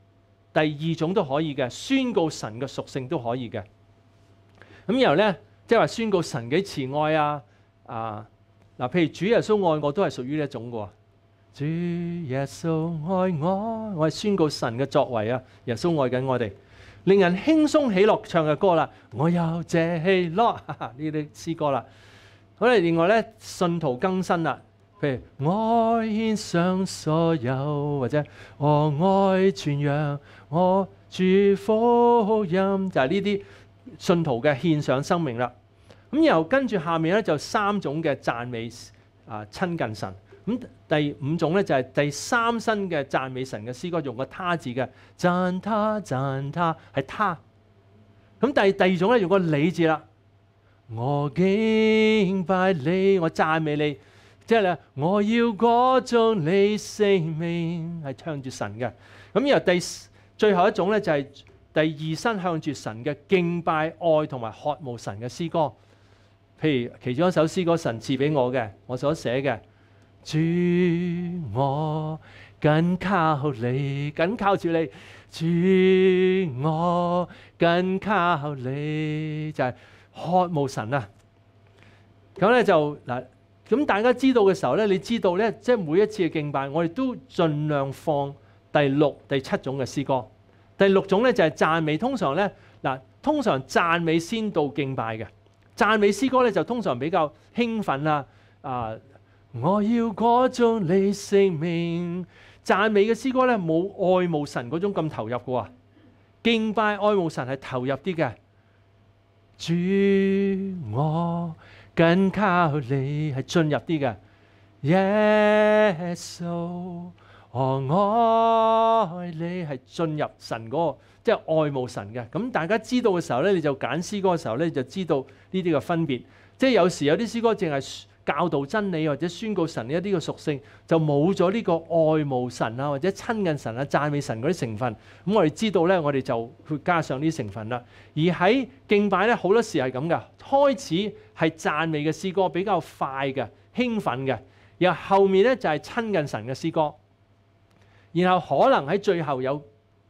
第二種都可以嘅，宣告神嘅屬性都可以嘅。咁然後咧，即係話宣告神嘅慈愛啊！啊，嗱，譬如主耶穌愛我，都係屬於呢一種嘅喎。主耶穌愛我，我係宣告神嘅作為啊！耶穌愛緊我哋，令人輕鬆喜樂唱嘅歌啦。我又謝喜樂 呢啲詩歌啦。好啦，另外咧，信徒更新啦，譬如我献上所有，或者我愛传扬，我主福音，就係呢啲。信徒嘅獻上生命啦，咁然後跟住下面咧就三種嘅讚美啊親近神，咁第五種咧就係第三身嘅讚美神嘅詩歌，用個他字嘅讚他讚他係他，咁第第二種咧用個你字啦，我敬拜你，我讚美你，即係咧我要歌頌你性命，係唱住神嘅，咁然後第最後一種咧就係。第二身向住神嘅敬拜、爱同埋渴慕神嘅诗歌，譬如其中一首诗歌神赐俾我嘅，我所写嘅。主我紧靠你，紧靠住你。主我紧靠你，就系渴慕神啊。咁咧就嗱，咁大家知道嘅时候咧，你知道咧，即系每一次嘅敬拜，我哋都尽量放第六、第七种嘅诗歌。第六種咧就係讚美，通常咧嗱，通常讚美先到敬拜嘅讚美詩歌咧就通常比較興奮啊！啊，我要歌中你性名。讚美嘅詩歌咧冇愛慕神嗰種咁投入嘅喎，敬拜愛慕神係投入啲嘅，主我更靠你係進入啲嘅耶 e 哦，爱你係進入神嗰個，即係愛慕神嘅。咁大家知道嘅時候咧，你就揀詩歌嘅時候咧，就知道呢啲嘅分別。即係有時有啲詩歌淨係教導真理，或者宣告神一啲嘅屬性，就冇咗呢個愛慕神啊，或者親近神啊、讚美神嗰啲成分。咁我哋知道咧，我哋就去加上呢啲成分啦。而喺敬拜咧，好多時係咁噶，開始係讚美嘅詩歌比較快嘅興奮嘅，然後面咧就係親近神嘅詩歌。然后可能喺最后有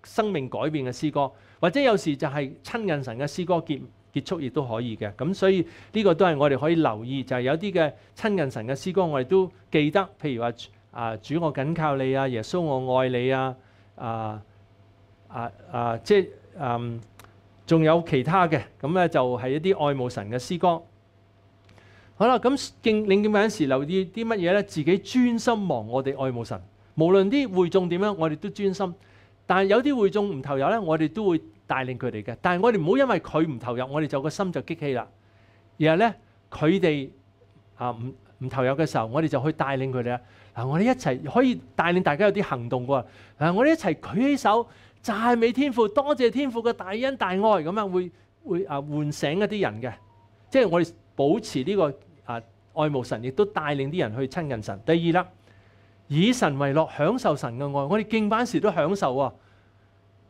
生命改变嘅诗歌，或者有时就系亲近神嘅诗歌结结束亦都可以嘅。咁所以呢个都系我哋可以留意，就系有啲嘅亲近神嘅诗歌，我哋都记得。譬如话啊，主我紧靠你啊，耶稣我爱你啊，啊啊啊，即系嗯，仲有其他嘅咁咧，就系一啲爱慕神嘅诗歌。好啦，咁敬领敬拜時时留意啲乜嘢咧？自己专心望我哋爱慕神。無論啲會眾點樣，我哋都專心。但係有啲會眾唔投入咧，我哋都會帶領佢哋嘅。但係我哋唔好因為佢唔投入，我哋就個心就激氣啦。然後咧，佢哋啊唔唔投入嘅時候，我哋就去帶領佢哋啊。嗱，我哋一齊可以帶領大家有啲行動喎。嗱，我哋一齊舉起手，讚美天父，多謝天父嘅大恩大愛咁樣，會會啊喚醒一啲人嘅。即係我哋保持呢個啊愛慕神，亦都帶領啲人去親近神。第二啦。以神為樂，享受神嘅愛。我哋敬拜時都享受啊！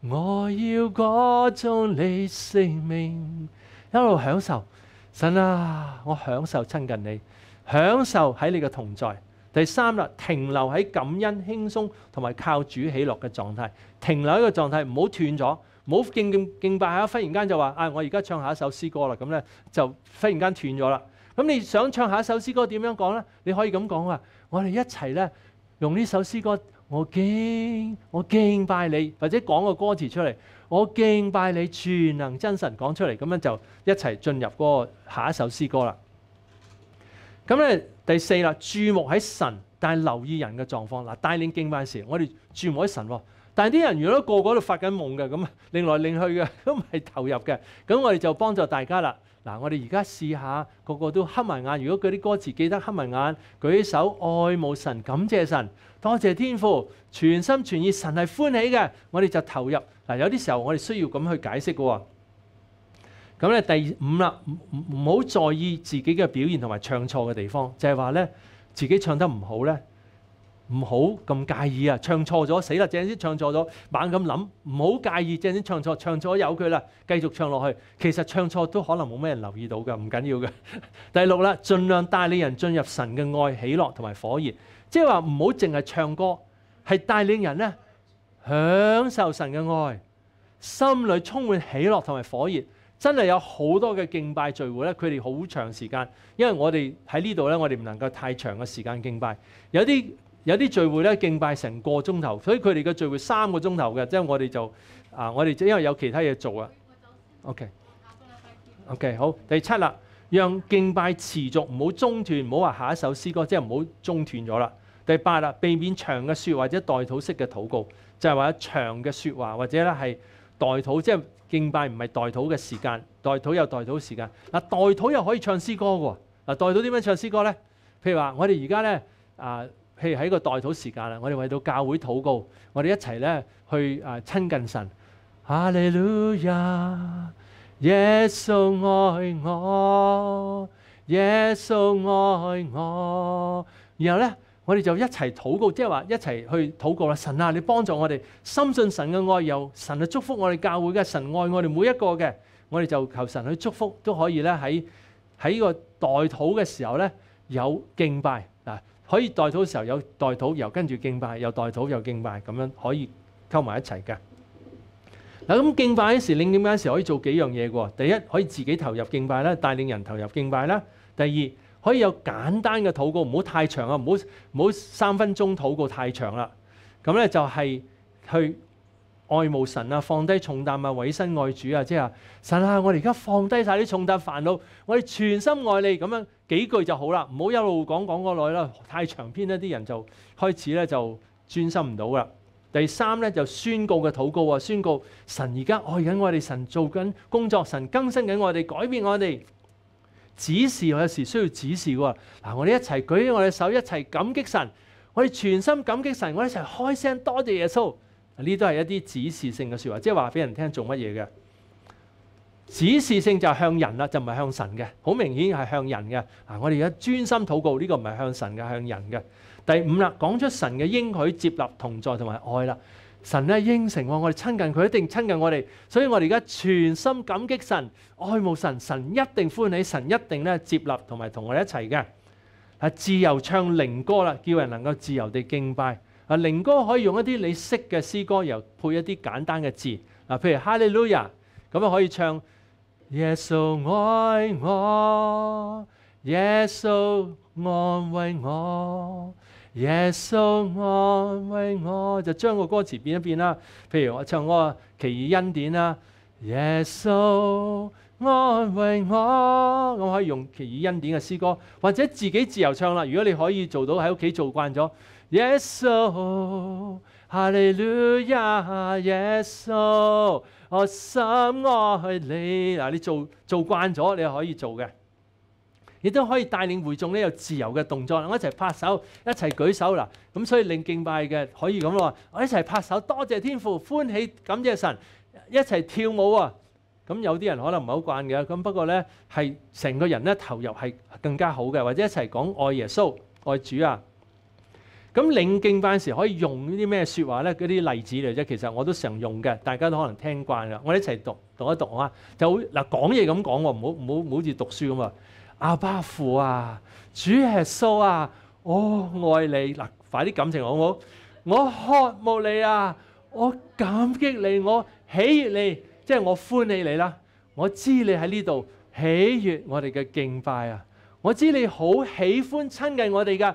我要歌中你性命，一路享受神啊！我享受親近你，享受喺你嘅同在。第三啦，停留喺感恩、輕鬆同埋靠主喜乐嘅狀態。停留喺個狀態，唔好斷咗，唔好敬敬敬拜下，忽然間就話啊，我而家唱下一首詩歌啦。咁咧就忽然間斷咗啦。咁你想唱下一首詩歌點樣講咧？你可以咁講啊！我哋一齊咧～用呢首詩歌，我敬我敬拜你，或者講個歌詞出嚟，我敬拜你全能真神講出嚟，咁樣就一齊進入嗰個下一首詩歌啦。咁咧第四啦，注目喺神，但係留意人嘅狀況嗱。帶領敬拜时，我哋注目喺神，但係啲人如果個個都發緊夢嘅咁，另来另去嘅都唔係投入嘅，咁我哋就幫助大家啦。嗱，我哋而家試下，個個都黑埋眼。如果嗰啲歌詞記得，黑埋眼舉手，愛慕神，感謝神，多謝天父，全心全意，神係歡喜嘅。我哋就投入。嗱，有啲時候我哋需要咁去解釋嘅。咁咧第五啦，唔唔好在意自己嘅表現同埋唱錯嘅地方，就係話咧自己唱得唔好咧。唔好咁介意啊！唱錯咗死啦，正先唱錯咗，猛咁諗唔好介意，正先唱錯唱錯有佢啦，繼續唱落去。其實唱錯都可能冇咩人留意到嘅，唔緊要嘅。第六啦，盡量帶領人進入神嘅愛喜樂同埋火熱，即係話唔好淨係唱歌，係帶領人咧享受神嘅愛，心里充滿喜樂同埋火熱。真係有好多嘅敬拜聚會咧，佢哋好長時間，因為我哋喺呢度咧，我哋唔能夠太長嘅時間敬拜，有啲。有啲聚會咧敬拜成個鐘頭，所以佢哋嘅聚會三個鐘頭嘅，即係我哋就啊，我哋因為有其他嘢做啊。O K O K，好第七啦，讓敬拜持續，唔好中斷，唔好話下一首詩歌，即係唔好中斷咗啦。第八啦，避免長嘅説或者代土式嘅禱告，就係話長嘅説話或者咧係代土，即係敬拜唔係代土嘅時間，代土有代土時間嗱，代土又可以唱詩歌嘅喎嗱，代土點樣唱詩歌咧？譬如話我哋而家咧啊。譬如喺個代禱時間啦，我哋為到教會禱告，我哋一齊咧去啊親近神。哈利路亞，耶穌愛我，耶穌愛我。然後咧，我哋就一齊禱告，即係話一齊去禱告啦。神啊，你幫助我哋，深信神嘅愛，由神去祝福我哋教會嘅，神愛我哋每一個嘅，我哋就求神去祝福，都可以咧喺喺個代禱嘅時候咧有敬拜。可以代禱嘅時候有代禱，又跟住敬拜，又代禱又敬拜，咁樣可以溝埋一齊嘅。嗱，咁敬拜嗰時領禱嗰時可以做幾樣嘢嘅。第一，可以自己投入敬拜啦，帶領人投入敬拜啦。第二，可以有簡單嘅禱告，唔好太長啊，唔好唔好三分鐘禱告太長啦。咁咧就係去。爱慕神啊，放低重担啊，委身爱主啊，即系神啊，我哋而家放低晒啲重担烦恼，我哋全心爱你咁样几句就好啦，唔好一路讲讲咁耐啦，太长篇啦，啲人就开始咧就专心唔到啦。第三咧就宣告嘅祷告啊，宣告神而家爱紧我哋，神做紧工作，神更新紧我哋，改变我哋。指示我有时需要指示喎，嗱我哋一齐举起我哋手，一齐感激神，我哋全心感激神，我哋一齐开声多谢耶稣。呢都係一啲指示性嘅説話，即係話俾人聽做乜嘢嘅？指示性就係向人啦，就唔係向神嘅。好明顯係向人嘅。嗱，我哋而家專心禱告，呢個唔係向神嘅，向人嘅。第五啦，講出神嘅應許、接納、同在同埋愛啦。神咧應承我，我哋親近佢一定親近我哋，所以我哋而家全心感激神、愛慕神。神一定歡喜，神一定咧接納同埋同我哋一齊嘅。啊，自由唱靈歌啦，叫人能夠自由地敬拜。啊，靈歌可以用一啲你識嘅詩歌，又配一啲簡單嘅字啊，譬如 Hallelujah，咁啊可以唱耶穌愛我，耶穌安慰我，耶穌安慰我，就將個歌詞變一變啦。譬如我唱我奇異恩典啦，耶穌安慰我，我可以用奇異恩典嘅詩歌，或者自己自由唱啦。如果你可以做到喺屋企做慣咗。耶稣，哈利路亚，耶稣，我心爱你。嗱，你做做惯咗，你可以做嘅，亦都可以带领会众咧有自由嘅动作。我一齐拍手，一齐举手啦。咁所以令敬拜嘅可以咁咯。我一齐拍手，多谢天父，欢喜感谢神，一齐跳舞啊！咁有啲人可能唔系好惯嘅，咁不过咧系成个人咧投入系更加好嘅，或者一齐讲爱耶稣，爱主啊。咁領敬拜時可以用呢啲咩説話咧？嗰啲例子嚟啫，其實我都常用嘅，大家都可能聽慣啦。我哋一齊讀讀一讀啊，就好嗱講嘢咁講喎，唔好唔好唔好似讀書咁啊！阿巴父啊，主耶穌啊，我愛你嗱，快啲感情好唔好？我渴慕你啊，我感激你，我喜悅你，即係我歡喜你啦。我知你喺呢度喜悅我哋嘅敬拜啊，我知你好喜歡親近我哋噶。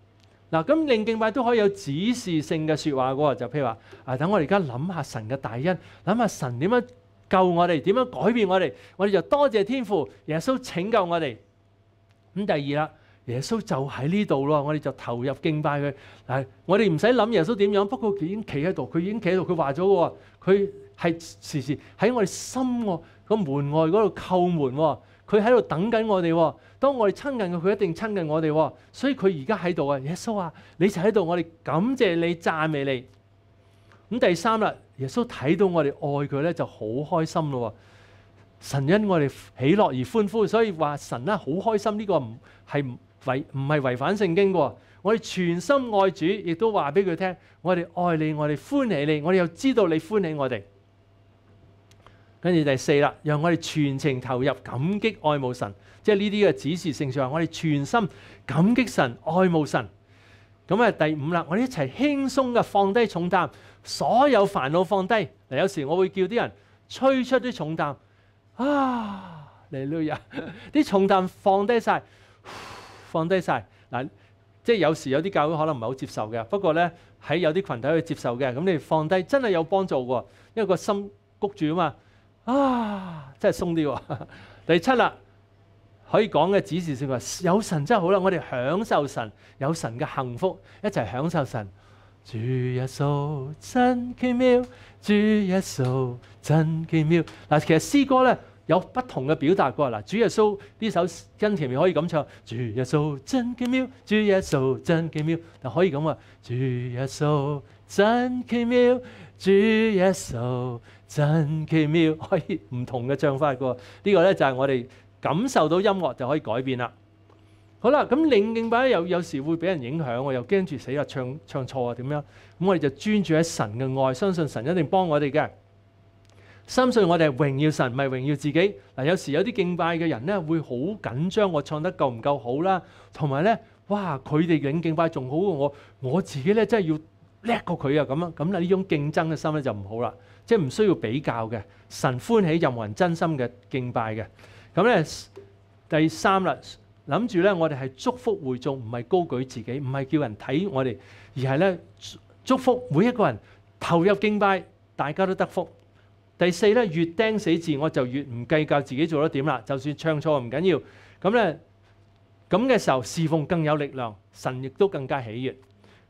嗱，咁令敬拜都可以有指示性嘅説話喎，就譬如話，啊，等我而家諗下神嘅大恩，諗下神點樣救我哋，點樣改變我哋，我哋就多謝天父耶穌拯救我哋。咁第二啦，耶穌就喺呢度咯，我哋就投入敬拜佢。嗱，我哋唔使諗耶穌點樣，不過佢已經企喺度，佢已經企喺度，佢話咗喎，佢係時時喺我哋心外個門外嗰度叩門喎。佢喺度等緊我哋，當我哋親近佢，佢一定親近我哋，所以佢而家喺度啊！耶穌啊，你就喺度，我哋感謝你、讚美你。咁第三啦，耶穌睇到我哋愛佢咧，就好開心咯。神因我哋喜樂而歡呼，所以話神咧好開心。呢個唔係違，唔係違反聖經嘅。我哋全心愛主，亦都話俾佢聽，我哋愛你，我哋歡喜你，我哋又知道你歡喜我哋。跟住第四啦，讓我哋全情投入，感激愛慕神，即係呢啲嘅指示性上，我哋全心感激神、愛慕神。咁啊，第五啦，我哋一齊輕鬆嘅放低重擔，所有煩惱放低嗱。有時我會叫啲人吹出啲重擔啊，嚟呢日啲重擔放低晒，放低晒。嗱。即係有時有啲教会可能唔係好接受嘅，不過咧喺有啲群體去接受嘅咁，你放低真係有幫助喎，因為個心谷住啊嘛。啊，真系松啲喎！第七啦，可以講嘅指示性話，有神真好啦，我哋享受神，有神嘅幸福，一齊享受神。主耶穌真奇妙，主耶穌真奇妙。嗱，其實詩歌咧有不同嘅表達噶。嗱，主耶穌呢首跟前面可以咁唱：主耶穌真奇妙，主耶穌真奇妙。嗱，可以咁啊，主耶穌真奇妙，主耶穌。真奇妙，可以唔同嘅唱法噶喎！呢個咧就係我哋感受到音樂就可以改變啦。好啦，咁領敬拜又有時會俾人影響我又驚住死啦，唱唱錯啊點樣？咁我哋就專注喺神嘅愛，相信神一定幫我哋嘅。相信我哋係榮耀神，唔係榮耀自己嗱。有時有啲敬拜嘅人咧會好緊張，我唱得夠唔夠好啦？同埋咧，哇！佢哋領敬拜仲好過我，我自己咧真係要。叻過佢啊！咁啊，咁啦，呢種競爭嘅心咧就唔好啦，即係唔需要比較嘅。神歡喜任何人真心嘅敬拜嘅。咁咧第三啦，諗住咧我哋係祝福會眾，唔係高舉自己，唔係叫人睇我哋，而係咧祝福每一個人投入敬拜，大家都得福。第四咧，越釘死字我就越唔計較自己做得點啦。就算唱錯唔緊要，咁咧咁嘅時候侍奉更有力量，神亦都更加喜悦。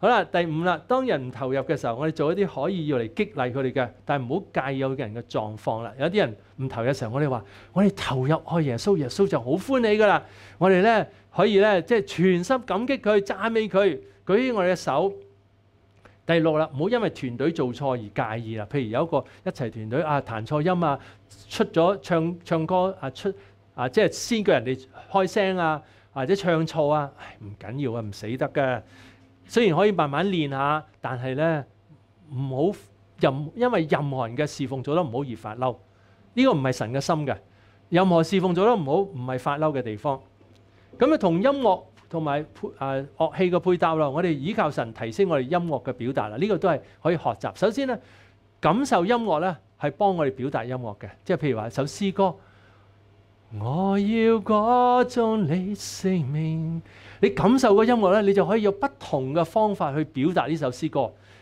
好啦，第五啦，當人唔投入嘅時候，我哋做一啲可以要嚟激勵佢哋嘅，但係唔好介意有嘅人嘅狀況啦。有啲人唔投入嘅時候，我哋話：我哋投入愛耶穌，耶穌就好歡喜噶啦。我哋咧可以咧即係全心感激佢、讚美佢、舉起我哋嘅手。第六啦，唔好因為團隊做錯而介意啦。譬如有一個一齊團隊啊，彈錯音啊，出咗唱唱歌啊出啊，即係先叫人哋開聲啊，或者唱錯啊，唔緊要啊，唔死得嘅。雖然可以慢慢練下，但係咧唔好任因為任何人嘅侍奉做得唔好而發嬲，呢個唔係神嘅心嘅。任何侍奉做得唔好，唔係發嬲嘅地方。咁啊，同音樂同埋配誒樂器嘅配搭啦，我哋倚靠神提升我哋音樂嘅表達啦。呢個都係可以學習。首先咧，感受音樂咧係幫我哋表達音樂嘅，即係譬如話首詩歌，我要歌中你姓名。你感受個音樂咧，你就可以用不同嘅方法去表達呢首詩歌。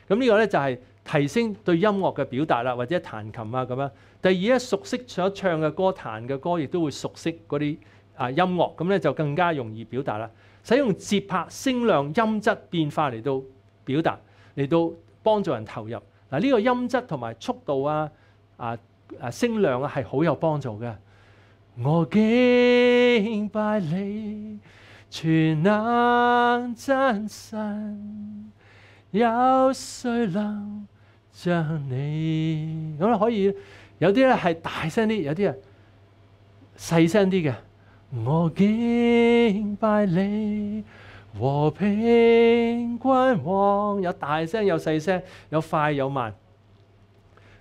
咁呢個咧就係提升對音樂嘅表達啦，或者彈琴啊咁樣。第二咧，熟悉想唱嘅歌、彈嘅歌，亦都會熟悉嗰啲啊音樂，咁咧就更加容易表達啦。使用節拍、聲量、音質變化嚟到表達，嚟到幫助人投入嗱。呢個音質同埋速度啊啊啊聲量啊係好有幫助嘅。我經拜你。全能真神，有谁能像你？咁啦，可以。有啲咧系大声啲，有啲啊细声啲嘅。我敬拜你，和平君王。有大声，有细声，有快，有慢。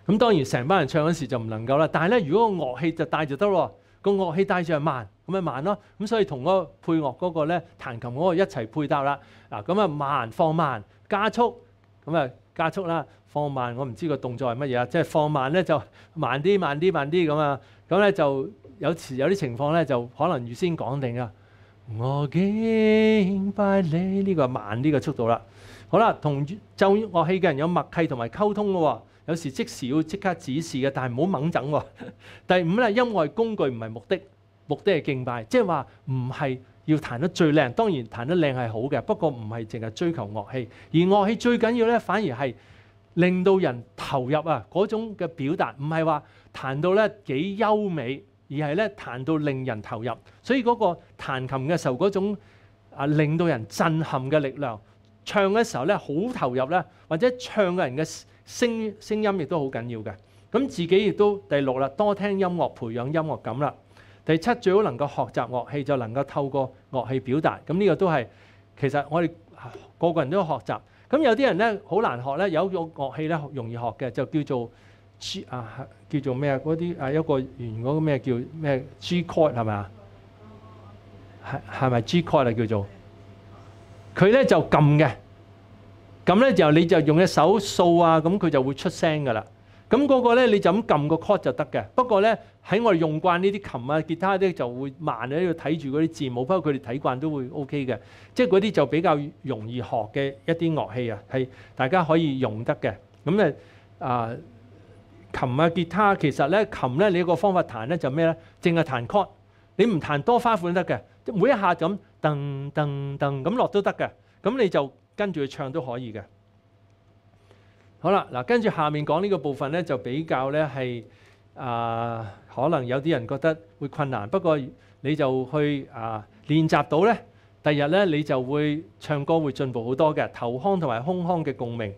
咁当然，成班人唱嗰时就唔能够啦。但系咧，如果个乐器就带就得咯。個樂器帶住慢，咁咪慢咯，咁所以同個配樂嗰個咧彈琴嗰個一齊配搭啦。嗱，咁啊慢放慢，加速，咁啊加速啦，放慢。我唔知個動作係乜嘢啊，即係放慢咧就慢啲，慢啲，慢啲咁啊。咁咧就有時有啲情況咧就可能預先講定啊。我敬拜你呢個慢啲嘅速度啦。好啦，同奏樂器嘅人有默契同埋溝通嘅喎。有時即時要即刻指示嘅，但係唔好猛整喎。第五咧，音樂工具唔係目的，目的係敬拜，即係話唔係要彈得最靚。當然彈得靚係好嘅，不過唔係淨係追求樂器。而樂器最緊要咧，反而係令到人投入啊！嗰種嘅表達唔係話彈到咧幾優美，而係咧彈到令人投入。所以嗰個彈琴嘅時候嗰種啊令到人震撼嘅力量，唱嘅時候咧好投入咧，或者唱嘅人嘅。聲聲音亦都好緊要嘅，咁自己亦都第六啦，多聽音樂培養音樂感啦。第七最好能夠學習樂器，就能夠透過樂器表達。咁呢個都係其實我哋個個人都要學習。咁有啲人咧好難學咧，有一樂器咧容易學嘅，就叫做 G 啊，叫做咩啊？嗰啲啊一個圓嗰個咩叫咩 G chord 係咪啊？係係咪 G chord 啊？叫做佢咧就撳嘅。咁咧就你就用隻手掃啊，咁佢就會出聲噶啦。咁嗰個咧你就咁撳個 c o d 就得嘅。不過咧喺我哋用慣呢啲琴啊、吉他啲就會慢喺度睇住嗰啲字母。不過佢哋睇慣都會 O K 嘅。即係嗰啲就比較容易學嘅一啲樂器啊，係大家可以用得嘅。咁誒啊，琴啊、吉他其實咧，琴咧你個方法彈咧就咩咧？淨係彈 c o d 你唔彈多花款得嘅。每一下就咁噔噔噔咁落都得嘅。咁你就跟住去唱都可以嘅。好啦，嗱，跟住下面講呢個部分咧，就比較咧係啊，可能有啲人覺得會困難，不過你就去啊練習到咧，第日咧你就會唱歌會進步好多嘅。頭腔同埋胸腔嘅共鳴，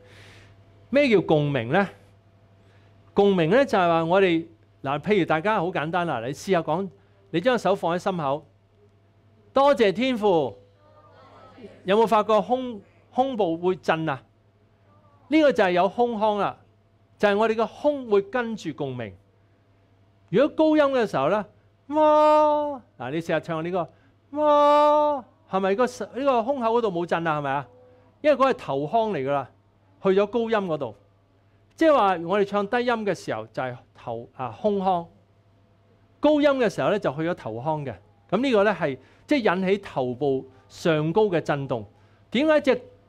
咩叫共鳴咧？共鳴咧就係話我哋嗱，譬如大家好簡單啦，你試下講，你將手放喺心口，多謝天父，有冇發覺胸？胸部會震啊！呢個就係有胸腔啦，就係我哋嘅胸會跟住共鳴。如果高音嘅時候咧，哇！嗱，你試下唱呢個，哇！係咪个呢個胸口嗰度冇震啊？係咪啊？因為嗰系係頭腔嚟噶啦，去咗高音嗰度。即係話我哋唱低音嘅時候就係頭啊胸腔，高音嘅時候咧就去咗頭腔嘅。咁呢個咧係即系引起頭部上高嘅震動。點解只？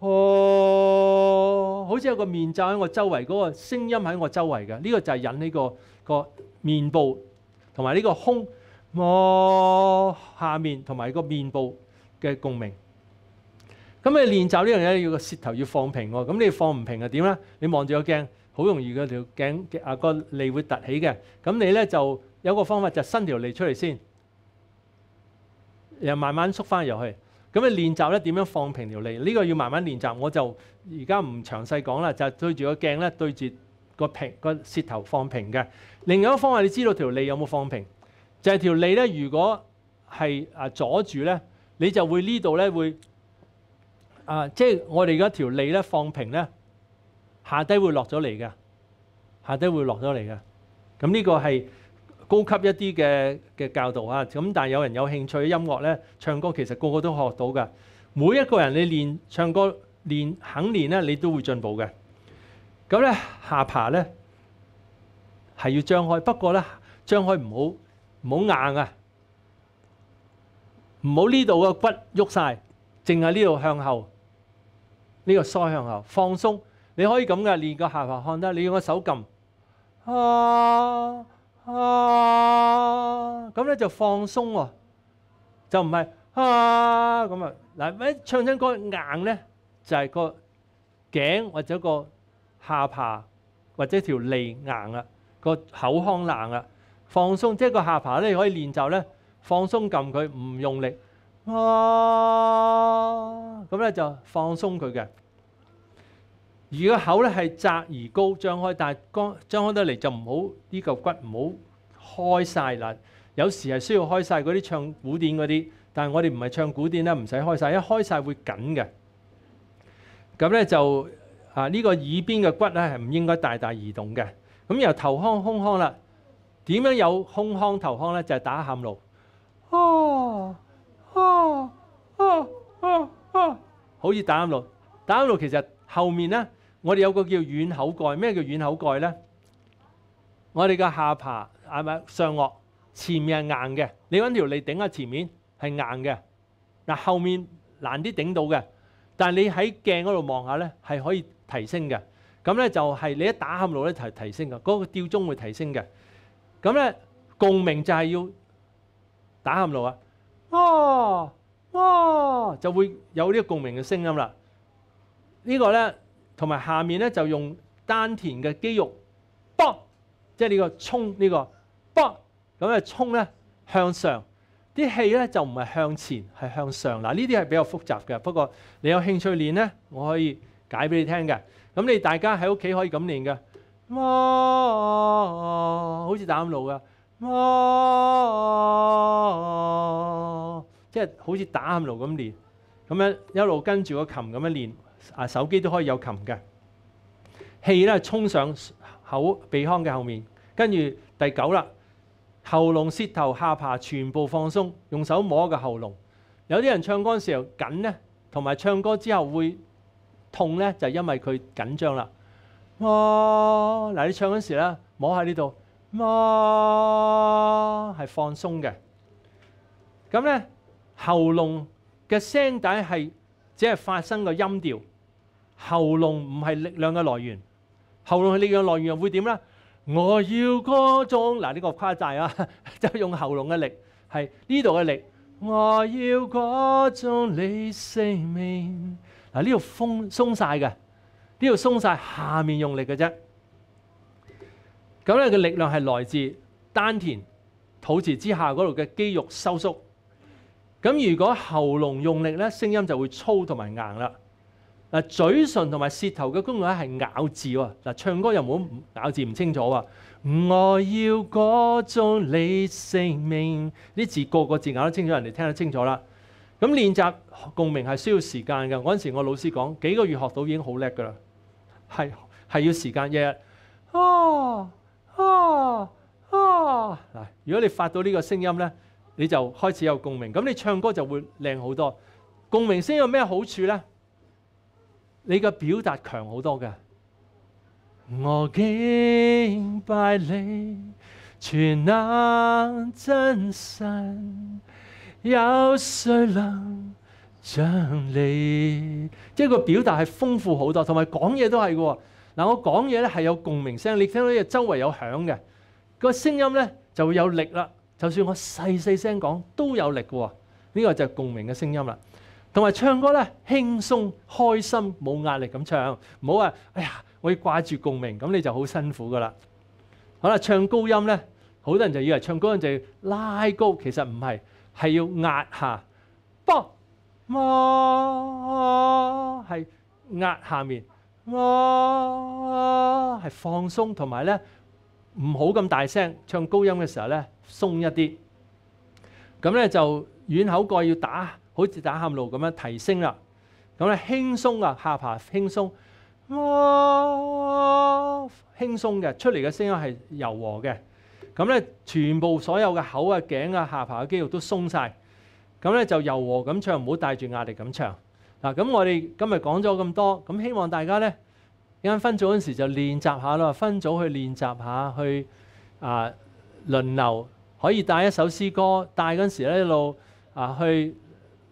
哦，好似有個面罩喺我周圍，嗰個聲音喺我周圍嘅，呢個就系引呢個个面部同埋呢個胸摸下面同埋個面部嘅共鳴。咁你練習呢樣嘢要個舌頭要放平喎，咁你放唔平啊？點咧？你望住個鏡，好容易個條頸啊个脷會凸起嘅。咁你咧就有個方法就伸條脷出嚟先，又慢慢縮翻入去。咁你練習咧點樣放平條脷？呢個要慢慢練習，我就而家唔詳細講啦。就對住個鏡咧，對住個平個舌頭放平嘅。另一個方法，你知道條脷有冇放平？就係條脷咧，如果係啊阻住咧，你就會呢度咧會啊，即係我哋嗰條脷咧放平咧，下低會落咗嚟嘅，下低會落咗嚟嘅。咁呢個係。高級一啲嘅嘅教導啊，咁但係有人有興趣音樂咧，唱歌其實個個都學到噶。每一個人你練唱歌練肯練咧，你都會進步嘅。咁咧下爬咧係要張開，不過咧張開唔好唔好硬啊，唔好呢度個骨喐晒，淨係呢度向後呢個腮向後放鬆。你可以咁嘅練個下爬看得，你用個手撳啊。啊，咁咧就放鬆喎，就唔係啊咁啊嗱，一唱親歌硬咧，就係個頸或者個下巴或者條脷硬啊，個口腔硬啊，放鬆即係個下巴咧可以練習咧，放鬆撳佢唔用力啊，咁咧就放鬆佢嘅。如果口咧係窄而高張開，但係剛張開得嚟就唔好呢嚿骨唔好開晒啦。有時係需要開晒嗰啲唱古典嗰啲，但係我哋唔係唱古典啦，唔使開晒，一開晒會緊嘅。咁咧就啊呢個耳邊嘅骨咧係唔應該大大移動嘅。咁由頭腔胸腔啦，點樣有胸腔頭腔咧？就係打喊路，啊啊啊啊啊！好似打喊路，打喊路其實後面咧。我哋有個叫軟口蓋，咩叫軟口蓋咧？我哋嘅下爬係咪上鄂前面係硬嘅？你揾條脷頂下前面係硬嘅，嗱後面難啲頂到嘅。但你喺鏡嗰度望下咧，係可以提升嘅。咁咧就係你一打喊路咧提提升嘅，嗰個吊鐘會提升嘅。咁咧共鳴就係要打喊路啊，哦哦就會有呢個共鳴嘅聲音啦。呢個咧。同埋下面咧就用丹田嘅肌肉，噏，即係呢個充呢個噏，咁啊充咧向上，啲氣咧就唔係向前，係向上。嗱，呢啲係比較複雜嘅，不過你有興趣練咧，我可以解俾你聽嘅。咁你大家喺屋企可以咁練嘅，好似打暗路嘅，即係好似打暗路咁練，咁樣一路跟住個琴咁樣練。啊！手機都可以有琴嘅氣咧，衝上口鼻腔嘅後面，跟住第九啦，喉嚨、舌頭、下巴全部放鬆，用手摸個喉嚨。有啲人唱歌嘅時候緊咧，同埋唱歌之後會痛咧，就因為佢緊張啦。哇！嗱，你唱嗰時咧摸喺呢度，摸係放鬆嘅。咁咧喉嚨嘅聲帶係只係發生個音調。喉嚨唔係力量嘅來源，喉嚨係力量來源又會點咧？我要歌中嗱呢個夸張啊，就 用喉咙嘅力係呢度嘅力。我要歌中你性命嗱呢度鬆松晒嘅，呢度鬆晒下面用力嘅啫。咁咧嘅力量係來自丹田、肚脐之下嗰度嘅肌肉收縮。咁如果喉咙用力咧，聲音就會粗同埋硬啦。嗱，嘴唇同埋舌頭嘅功能係咬字喎。嗱，唱歌又冇咬字唔清楚喎。我要嗰種你聲名，呢字個個字咬得清楚，人哋聽得清楚啦。咁練習共鳴係需要時間嘅。嗰陣時我老師講幾個月學到已經好叻㗎啦，係係要時間，日日啊啊啊！嗱，如果你發到呢個聲音咧，你就開始有共鳴。咁你唱歌就會靚好多。共鳴聲有咩好處咧？你嘅表達強好多嘅，我敬拜你全能真神，有誰能像你？即係個表達係豐富好多，同埋講嘢都係嘅。嗱，我講嘢咧係有共鳴聲，你聽到嘅周圍有響嘅個聲音咧就會有力啦。就算我細細聲講都有力嘅，呢個就係共鳴嘅聲音啦。同埋唱歌咧，輕鬆、開心、冇壓力咁唱，唔好話，哎呀，我要掛住共鳴，咁你就好辛苦噶啦。好啦，唱高音咧，好多人就以為唱高音就要拉高，其實唔係，係要壓下，波，係壓下面，係放鬆，同埋咧唔好咁大聲，唱高音嘅時候咧鬆一啲，咁咧就軟口蓋要打。好似打喊路咁樣提升啦，咁咧輕鬆啊，下巴輕鬆，哇輕鬆嘅出嚟嘅聲音係柔和嘅。咁咧，全部所有嘅口啊、頸啊、下巴嘅肌肉都鬆晒。咁咧就柔和咁唱，唔好帶住壓力咁唱嗱。咁我哋今日講咗咁多，咁希望大家咧間分組嗰時就練習下啦，分組去練習下去啊，輪流可以帶一首詩歌，帶嗰時咧一路啊去。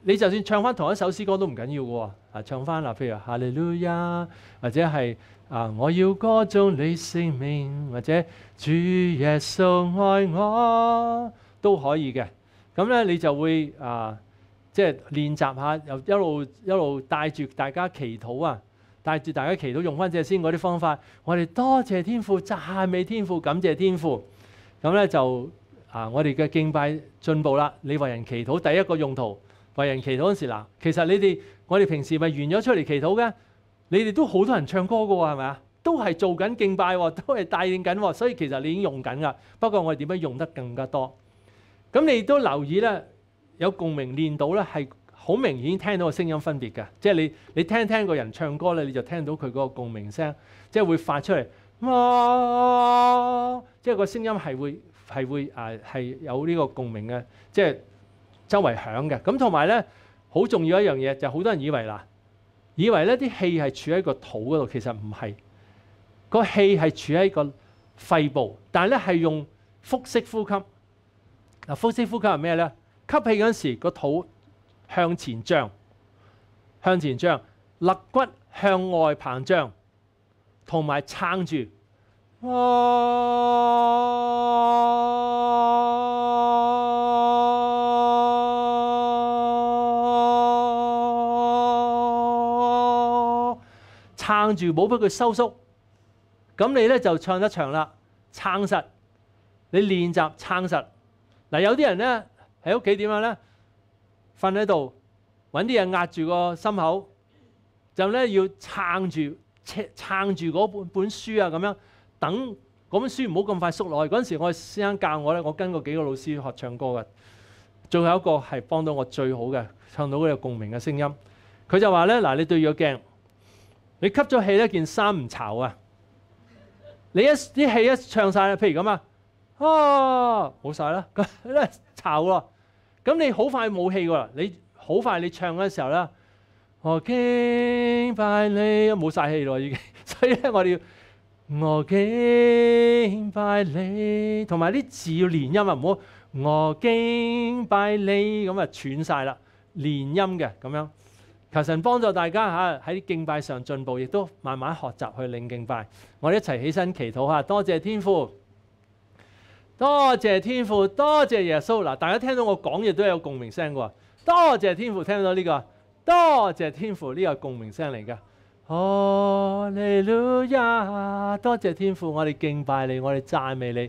你就算唱翻同一首詩歌都唔緊要嘅喎，啊唱翻嗱，譬如哈利路亞，或者係啊，我要歌中你性命，或者主耶穌愛我都可以嘅。咁咧你就會啊，即係練習下，又一路一路帶住大家祈禱啊，帶住大家祈禱，用翻只先嗰啲方法。我哋多謝天父，讚美天父，感謝天父。咁咧就啊，我哋嘅敬拜進步啦。你為人祈禱第一個用途。為人祈禱嗰時嗱，其實你哋我哋平時咪完咗出嚟祈禱嘅，你哋都好多人唱歌嘅喎，係咪啊？都係做緊敬拜喎，都係帶領緊喎，所以其實你已經用緊噶。不過我哋點樣用得更加多？咁你都留意咧，有共鳴練到咧，係好明顯聽到個聲音分別㗎。即係你你聽聽個人唱歌咧，你就聽到佢嗰個共鳴聲，即係會發出嚟。即係個聲音係會係會啊係有呢個共鳴嘅，即係。周圍響嘅，咁同埋咧，好重要一樣嘢就係好多人以為啦，以為咧啲氣係處喺個肚嗰度，其實唔係，個氣係處喺個肺部，但係咧係用腹式呼吸。嗱，腹式呼吸係咩咧？吸氣嗰陣時個肚向前漲，向前漲，肋骨向外膨脹，同埋撐住。撐住，冇俾佢收縮。咁你咧就唱得長啦，撐實。你練習撐實。嗱，有啲人咧喺屋企點樣咧？瞓喺度揾啲嘢壓住個心口，就咧要撐住撐住嗰本本書啊咁樣，等嗰本書唔好咁快縮落去。嗰陣時我師兄教我咧，我跟過幾個老師學唱歌嘅，最後一個係幫到我最好嘅，唱到嗰個共鳴嘅聲音。佢就話咧：嗱，你對住個鏡。你吸咗氣咧，件衫唔潮啊！你一啲氣一唱晒，咧，譬如咁啊，啊冇晒啦，咁 咧潮咯。咁你好快冇氣喎，你好快你唱嗰時候咧，我敬拜你冇晒氣咯，已經。所以咧，我哋要我敬拜你，同埋啲字要連音啊，唔好我敬拜你咁啊，喘晒啦，連音嘅咁樣。求神幫助大家吓喺敬拜上進步，亦都慢慢學習去領敬拜。我哋一齊起身祈禱嚇，多謝天父，多謝天父，多謝耶穌嗱。大家聽到我講，嘢都有共鳴聲嘅喎。多謝天父聽到呢個，多謝天父呢個共鳴聲嚟噶。哈利路亞，多謝天父，我哋敬拜你，我哋讚美你。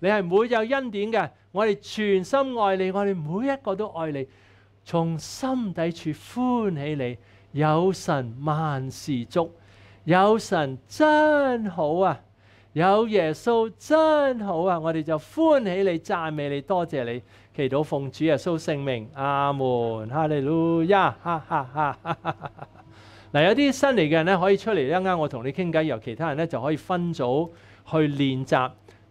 你係每有恩典嘅，我哋全心愛你，我哋每一個都愛你，從心底處歡喜你。有神萬事足，有神真好啊！有耶穌真好啊！我哋就歡喜你，讚美你，多謝你，祈禱奉主耶穌聖名。阿門！哈利路亞！哈哈哈！哈！嗱，有啲新嚟嘅人咧，可以出嚟一啱我同你傾偈，由其他人咧就可以分組去練習。